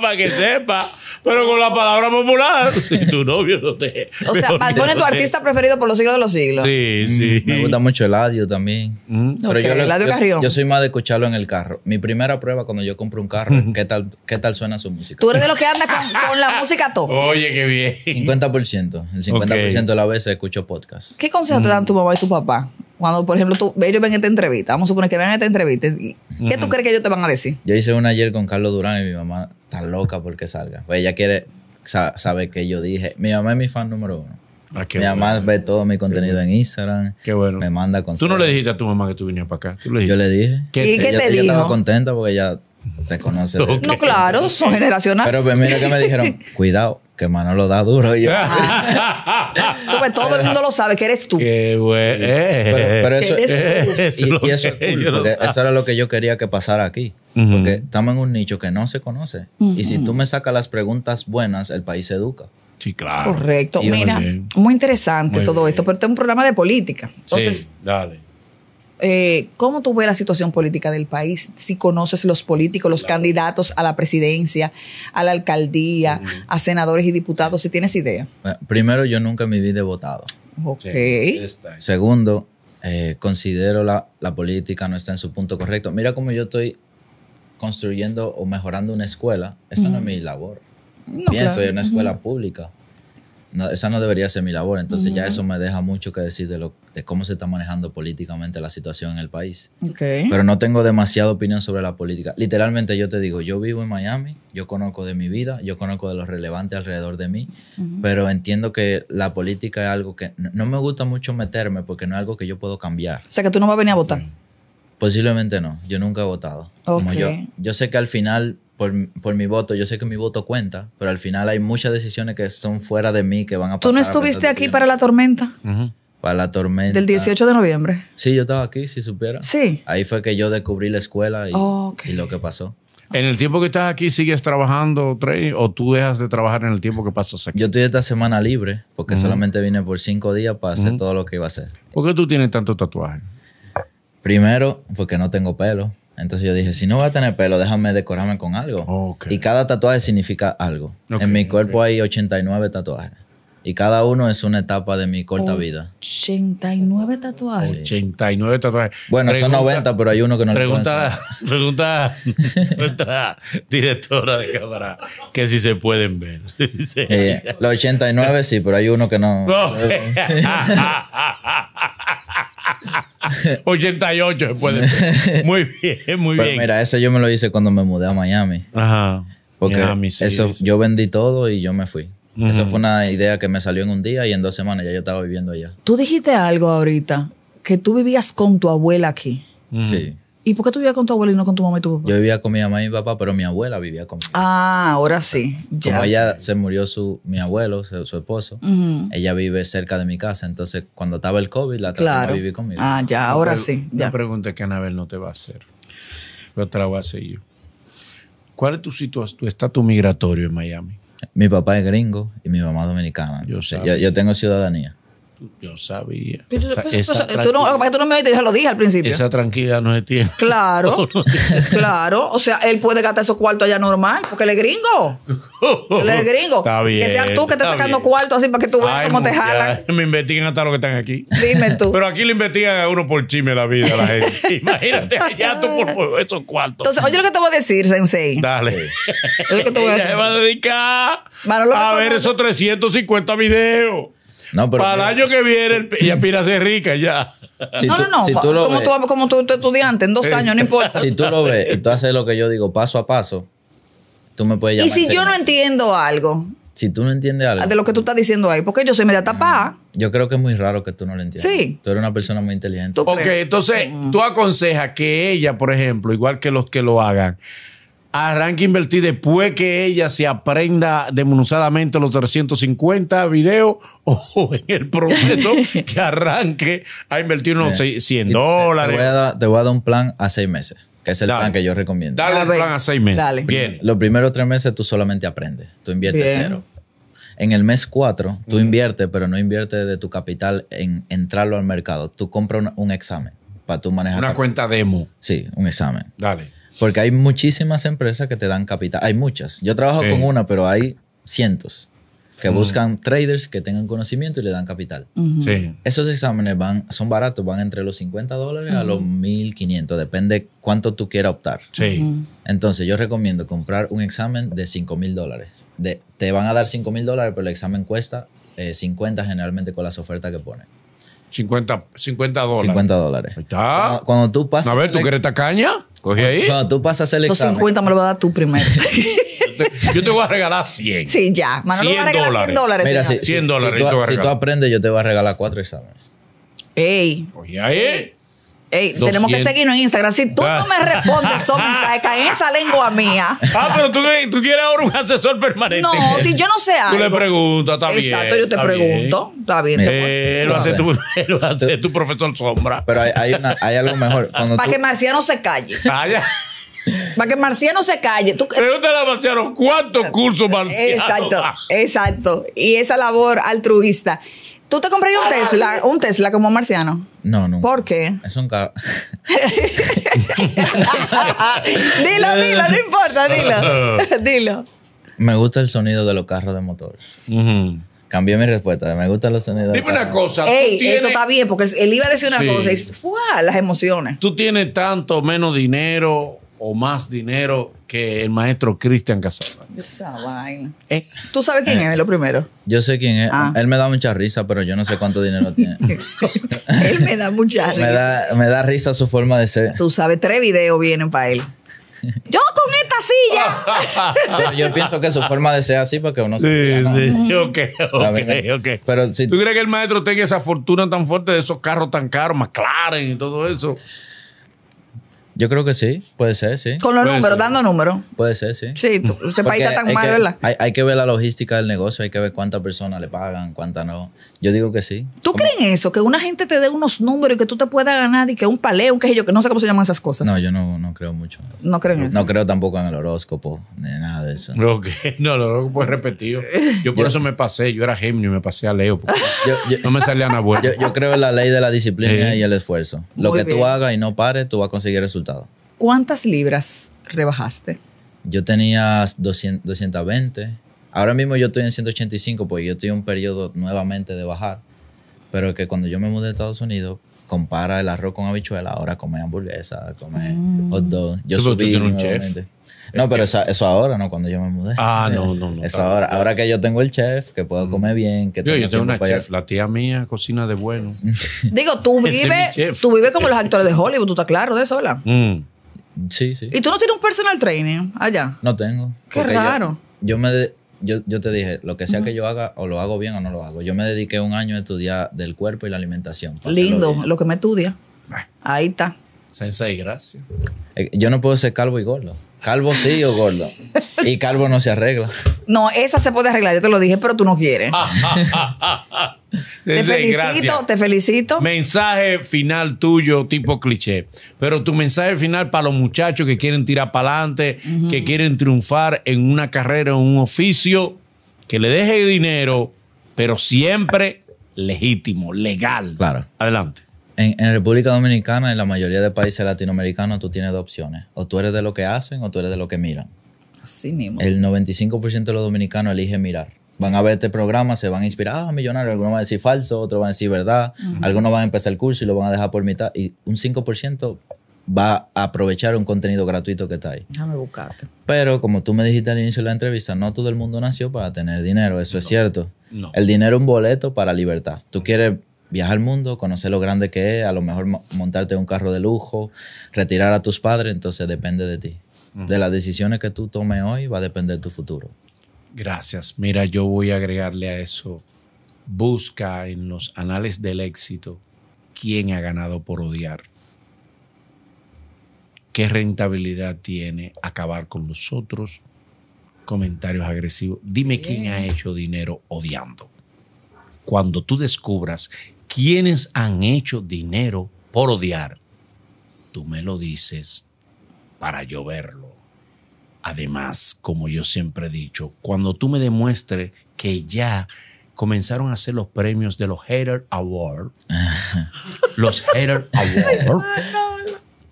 Para que sepa. Pero con la palabra popular. Si tu novio no te. O sea, pones tu artista preferido por los siglos de los siglos. Sí, sí. Mm, me gusta mucho el audio también. Mm. Pero yo, Eladio yo, yo, soy más de escucharlo en el carro. Mi primera prueba cuando yo compro un carro, ¿qué tal, qué tal suena su música? Tú eres de los que andas con, la música todo. Oye, qué bien. 50%. El 50% de de las veces escucho podcast. ¿Qué consejo te dan tu mamá y tu papá? Cuando, por ejemplo, tú, ellos ven esta entrevista, vamos a suponer que ven esta entrevista, ¿qué tú crees que ellos te van a decir? Yo hice una ayer con Carlos Durán y mi mamá está loca porque salga. Pues ella quiere saber que yo dije. Mi mamá es mi fan número uno. Ah, mi mamá ve todo mi contenido en Instagram. Qué bueno. Me manda consejos. Tú no le dijiste a tu mamá que tú vinieras para acá. yo le dije. ¿Y qué te ella, estaba contenta porque ella te conoce. No, claro, son generacionales. Pero pues, mira que me dijeron, cuidado, que lo da duro. Ah. todo el mundo lo sabe, que eres tú. Qué bueno. Eh. Pero, eso, eh, y, eso, es eso era lo que yo quería que pasara aquí. Porque estamos en un nicho que no se conoce. Y si tú me sacas las preguntas buenas, el país se educa. Sí, claro. Correcto. Mira, muy, interesante todo esto, pero este es un programa de política. Entonces, sí, dale eh, ¿cómo tú ves la situación política del país? Si conoces los políticos, los candidatos a la presidencia, a la alcaldía, a senadores y diputados, si tienes idea. Eh, primero, yo nunca me vi de votado. Ok. Segundo, eh, considero la, la política no está en su punto correcto. Mira cómo yo estoy construyendo o mejorando una escuela. Eso no es mi labor. No, Pienso en una escuela pública esa no debería ser mi labor. Entonces ya eso me deja mucho que decir de, lo, de cómo se está manejando políticamente la situación en el país. Pero no tengo demasiada opinión sobre la política. Literalmente yo te digo, yo vivo en Miami, yo conozco de mi vida, yo conozco de lo relevante alrededor de mí, pero entiendo que la política es algo que no, me gusta mucho meterme porque no es algo que yo puedo cambiar. O sea que tú no vas a venir a votar. Posiblemente no, yo nunca he votado. Como yo, yo sé que al final por, por, mi voto. Yo sé que mi voto cuenta, pero al final hay muchas decisiones que son fuera de mí que van a pasar. ¿Tú no estuviste aquí para la tormenta? Para la tormenta. Del 18 de noviembre. Sí, yo estaba aquí, si supiera. Sí. Ahí fue que yo descubrí la escuela oh, y, lo que pasó. ¿En el tiempo que estás aquí sigues trabajando, Trey, o tú dejas de trabajar en el tiempo que pasas aquí? Yo estoy esta semana libre porque solamente vine por cinco días para hacer todo lo que iba a hacer. ¿Por qué tú tienes tanto tatuaje? Primero, porque no tengo pelo. Entonces yo dije, si no voy a tener pelo, déjame decorarme con algo. Y cada tatuaje significa algo. en mi cuerpo hay 89 tatuajes. Y cada uno es una etapa de mi corta vida. 89 tatuajes. 89 tatuajes. Bueno, son 90, pero hay uno que no pregunta, le Pregunta nuestra directora de cámara que si se pueden ver. los 89 eh, sí, pero hay uno que no. 88 después de... Muy bien, muy bien. Mira, eso yo me lo hice cuando me mudé a Miami. Ajá. Porque eso, yo vendí todo y yo me fui. Eso fue una idea que me salió en un día y en dos semanas ya yo estaba viviendo allá. Tú dijiste algo ahorita, que tú vivías con tu abuela aquí. Sí. ¿Y por qué tú vivías con tu abuelo y no con tu mamá y tu papá? Yo vivía con mi mamá y mi papá, pero mi abuela vivía conmigo. Ah, ahora sí. Ya. Como ella se murió su, mi abuelo, su, esposo, ella vive cerca de mi casa. Entonces, cuando estaba el COVID, la trajo claro. vivir conmigo. Ah, ya, ahora sí. Ya. La pregunta que Anabel no te va a hacer. Pero te la voy a hacer yo. ¿Cuál es tu situación, tu estatus migratorio en Miami? Mi papá es gringo y mi mamá es dominicana. Yo, sé. yo tengo ciudadanía. Yo sabía. Pero, tú, no, ah, pues, tú no me oíste, yo lo dije al principio. Esa tranquilidad no es tiene. Claro, claro. O sea, él puede gastar esos cuartos allá normal, porque él es gringo. él es gringo. Está bien. Que seas tú que estés sacando cuartos así para que tú veas cómo te jalan. Me investigan hasta los que están aquí. Dime tú. Pero aquí le investigan a uno por chisme la vida la gente. Imagínate allá tú por, esos cuartos. Entonces, oye lo que te voy a decir, Sensei. Dale. Oye lo que te voy a decir. Se va a dedicar a ver esos 350 videos. Para el año que viene y ser rica ya. no, no, no, como, tú, como estudiante, en dos eh. años, no importa. Si tú lo ves y tú haces lo que yo digo paso a paso, tú me puedes llamar. y si yo no entiendo algo Si tú no entiendes algo, ah, de lo que tú estás diciendo ahí, porque yo soy da tapada, yo creo que es muy raro que tú no lo entiendas. Sí. Tú eres una persona muy inteligente. Ok, entonces mm. tú aconsejas que ella, por ejemplo, igual que los que lo hagan, Arranque a invertir después que ella se aprenda desmonuzadamente los 350 videos o en el proyecto que arranque a invertir unos 100 dólares. Te voy, a dar, un plan a seis meses, que es el plan que yo recomiendo. Dale el plan a seis meses. Bien. Los primeros tres meses tú solamente aprendes, tú inviertes En el mes 4, tú mm. inviertes, pero no inviertes de tu capital en entrarlo al mercado. Tú compras un, examen para tú manejar. Una cuenta demo. Sí, un examen. Dale. Porque hay muchísimas empresas que te dan capital. Hay muchas. Yo trabajo con una, pero hay cientos que buscan traders que tengan conocimiento y le dan capital. sí. Esos exámenes van, son baratos, van entre los 50 dólares a los 1500, depende cuánto tú quieras optar. Sí. Entonces yo recomiendo comprar un examen de 5000 dólares. te van a dar 5000 dólares, pero el examen cuesta 50 eh, generalmente con las ofertas que ponen. 50, 50 dólares. 50 dólares. Ahí está. Cuando, tú pasas. A ver, ¿tú quieres caña Cogí ahí. Cuando tú pasas el Los examen. 50 me lo vas a dar tú primero. yo, te, voy a regalar 100. Sí, ya. 100 100 dólares. Mira, si, 100 dólares. Si, tú, aprendes, yo te voy a regalar 4 exámenes. ¡Ey! Cogí ahí tenemos que seguirnos en Instagram. Si tú no me respondes ah. esos mensajes, en esa lengua mía. Ah, pero tú, quieres ahora un asesor permanente. No, si yo no sé Tú le preguntas, está bien. Exacto, yo te pregunto. Está bien. Eh, lo, hace tu, tu profesor Sombra. Pero hay, una, hay algo mejor. Para que Marciano se calle. Ah, Para que Marciano se calle. Tú... Pregúntale a Marciano cuántos cursos Marciano. Exacto, exacto. Y esa labor altruista. ¿Tú te comprarías un Tesla, un Tesla como marciano? No, no. ¿Por qué? Es un carro. dilo, dilo, no importa, dilo. dilo. Me gusta el sonido de los carros de motor. Cambié mi respuesta. Me gusta los sonidos. Dime una cosa. eso está bien, porque él iba a decir una cosa y ¡fua! las emociones. Tú tienes tanto menos dinero o más dinero que el maestro Cristian Casablanca. Eh. ¿Tú sabes quién eh. es lo primero? Yo sé quién es. Ah. Él me da mucha risa, pero yo no sé cuánto dinero tiene. él me da mucha risa. Me da, risa su forma de ser. Tú sabes, tres videos vienen para él. Yo con esta silla. yo pienso que su forma de ser así porque uno se. Sí, sí. Mm. ok Ok, Pero si ¿Tú crees que el maestro tenga esa fortuna tan fuerte de esos carros tan caros, McLaren y todo eso? Yo creo que sí, puede ser, sí. Con los números, dando números. Puede ser, sí. Sí, usted país tan mal, ¿verdad? Hay, que ver la logística del negocio, hay que ver cuántas personas le pagan, cuántas no. Yo digo que sí. ¿Tú crees crees eso? Que una gente te dé unos números y que tú te puedas ganar y que un paleo, un yo que no sé cómo se llaman esas cosas. No, yo no, no creo mucho. No creo en eso. No creo tampoco en el horóscopo, ni nada de eso. No, ¿qué? no el horóscopo es repetido. Yo por eso me pasé, yo era Gemini y me pasé a Leo. no me salía nada bueno. Yo, creo en la ley de la disciplina y el esfuerzo. Lo que tú hagas y no pares, tú vas a conseguir resultados. ¿Cuántas libras rebajaste? Yo tenía 220. Ahora mismo yo estoy en 185, pues yo estoy en un periodo nuevamente de bajar. Pero que cuando yo me mudé a Estados Unidos, compara el arroz con habichuela, ahora come hamburguesa, come mm. hot dog. Yo subí tú un chef? No, pero eso, ahora, no, cuando yo me mudé. Ah, no, eh, no, no. Eso ahora, ahora que yo tengo el chef, que puedo comer bien. Que yo, tengo yo tengo una chef, la tía mía cocina de bueno. Digo, tú vives, tú vives como los actores de Hollywood, tú estás claro de eso, ¿verdad? Mm. Sí, sí. ¿Y tú no tienes un personal training allá? No tengo. Qué raro. Yo, me yo, te dije, lo que sea que yo haga, o lo hago bien o no lo hago. Yo me dediqué un año a estudiar del cuerpo y la alimentación. Lindo, lo que me estudia. Ahí está. Sensei, gracias. Eh, yo no puedo ser calvo y gordo. Calvo sí o gordo. Y calvo no se arregla. No, esa se puede arreglar, yo te lo dije, pero tú no quieres. Ah, ah, ah, te felicito, te felicito. Mensaje final tuyo, tipo cliché. Pero tu mensaje final para los muchachos que quieren tirar para adelante, que quieren triunfar en una carrera, en un oficio, que le deje dinero, pero siempre legítimo, legal. Claro. Adelante. En, República Dominicana, en la mayoría de países latinoamericanos, tú tienes dos opciones. O tú eres de lo que hacen o tú eres de lo que miran. Así mismo. El 95% de los dominicanos eligen mirar. Van a ver este programa, se van a inspirar, ah, millonario, algunos van a decir falso, otros van a decir verdad, algunos van a empezar el curso y lo van a dejar por mitad. Y un 5% va a aprovechar un contenido gratuito que está ahí. Déjame buscarte. Pero como tú me dijiste al inicio de la entrevista, no todo el mundo nació para tener dinero, eso es cierto. El dinero es un boleto para libertad. Tú quieres viajar al mundo, conocer lo grande que es, a lo mejor montarte un carro de lujo, retirar a tus padres, entonces depende de ti. De las decisiones que tú tomes hoy va a depender tu futuro. Gracias. Mira, yo voy a agregarle a eso. Busca en los anales del éxito quién ha ganado por odiar. ¿Qué rentabilidad tiene acabar con los otros? Comentarios agresivos. Dime quién ha hecho dinero odiando. Cuando tú descubras quienes han hecho dinero por odiar? Tú me lo dices para yo verlo. Además, como yo siempre he dicho, cuando tú me demuestres que ya comenzaron a hacer los premios de los Hater Award, los Hater Award,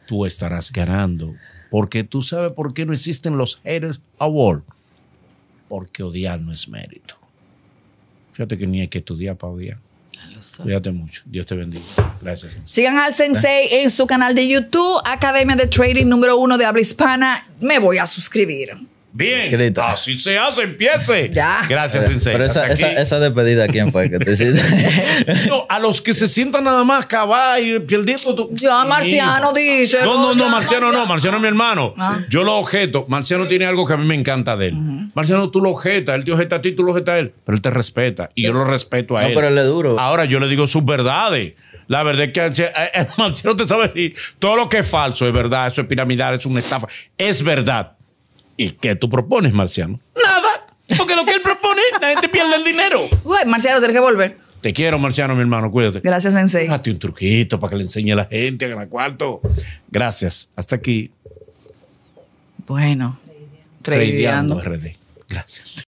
tú estarás ganando. Porque tú sabes por qué no existen los Hater Awards. Porque odiar no es mérito. Fíjate que ni hay que estudiar para odiar. Cuídate mucho. Dios te bendiga. Gracias. Sigan al Sensei en su canal de YouTube, Academia de Trading número uno de habla hispana. Me voy a suscribir. Bien, así se hace, empiece. Gracias, sincero pero esa, despedida, ¿quién fue a los que se sientan nada más caballo, perdiendo. Yo Ya, Marciano dice. No, no, no, Marciano no, Marciano es mi hermano. Ah. Yo lo objeto. Marciano tiene algo que a mí me encanta de él. Marciano, tú lo objetas, él te objeta a ti, tú lo objetas a él. Pero él te respeta y yo lo respeto a él. No, pero él duro. Ahora yo le digo sus verdades. La verdad es que eh, eh, Marciano te sabe decir todo lo que es falso es verdad, eso es piramidal, es una estafa. Es verdad. ¿Y qué tú propones, Marciano? Nada, porque lo que él propone, la gente pierde el dinero. Uy, Marciano, tienes que volver. Te quiero, Marciano, mi hermano, cuídate. Gracias, Sensei. Hazte un truquito para que le enseñe a la gente a ganar cuarto. Gracias. Hasta aquí. Bueno, tradeando. RD. Gracias.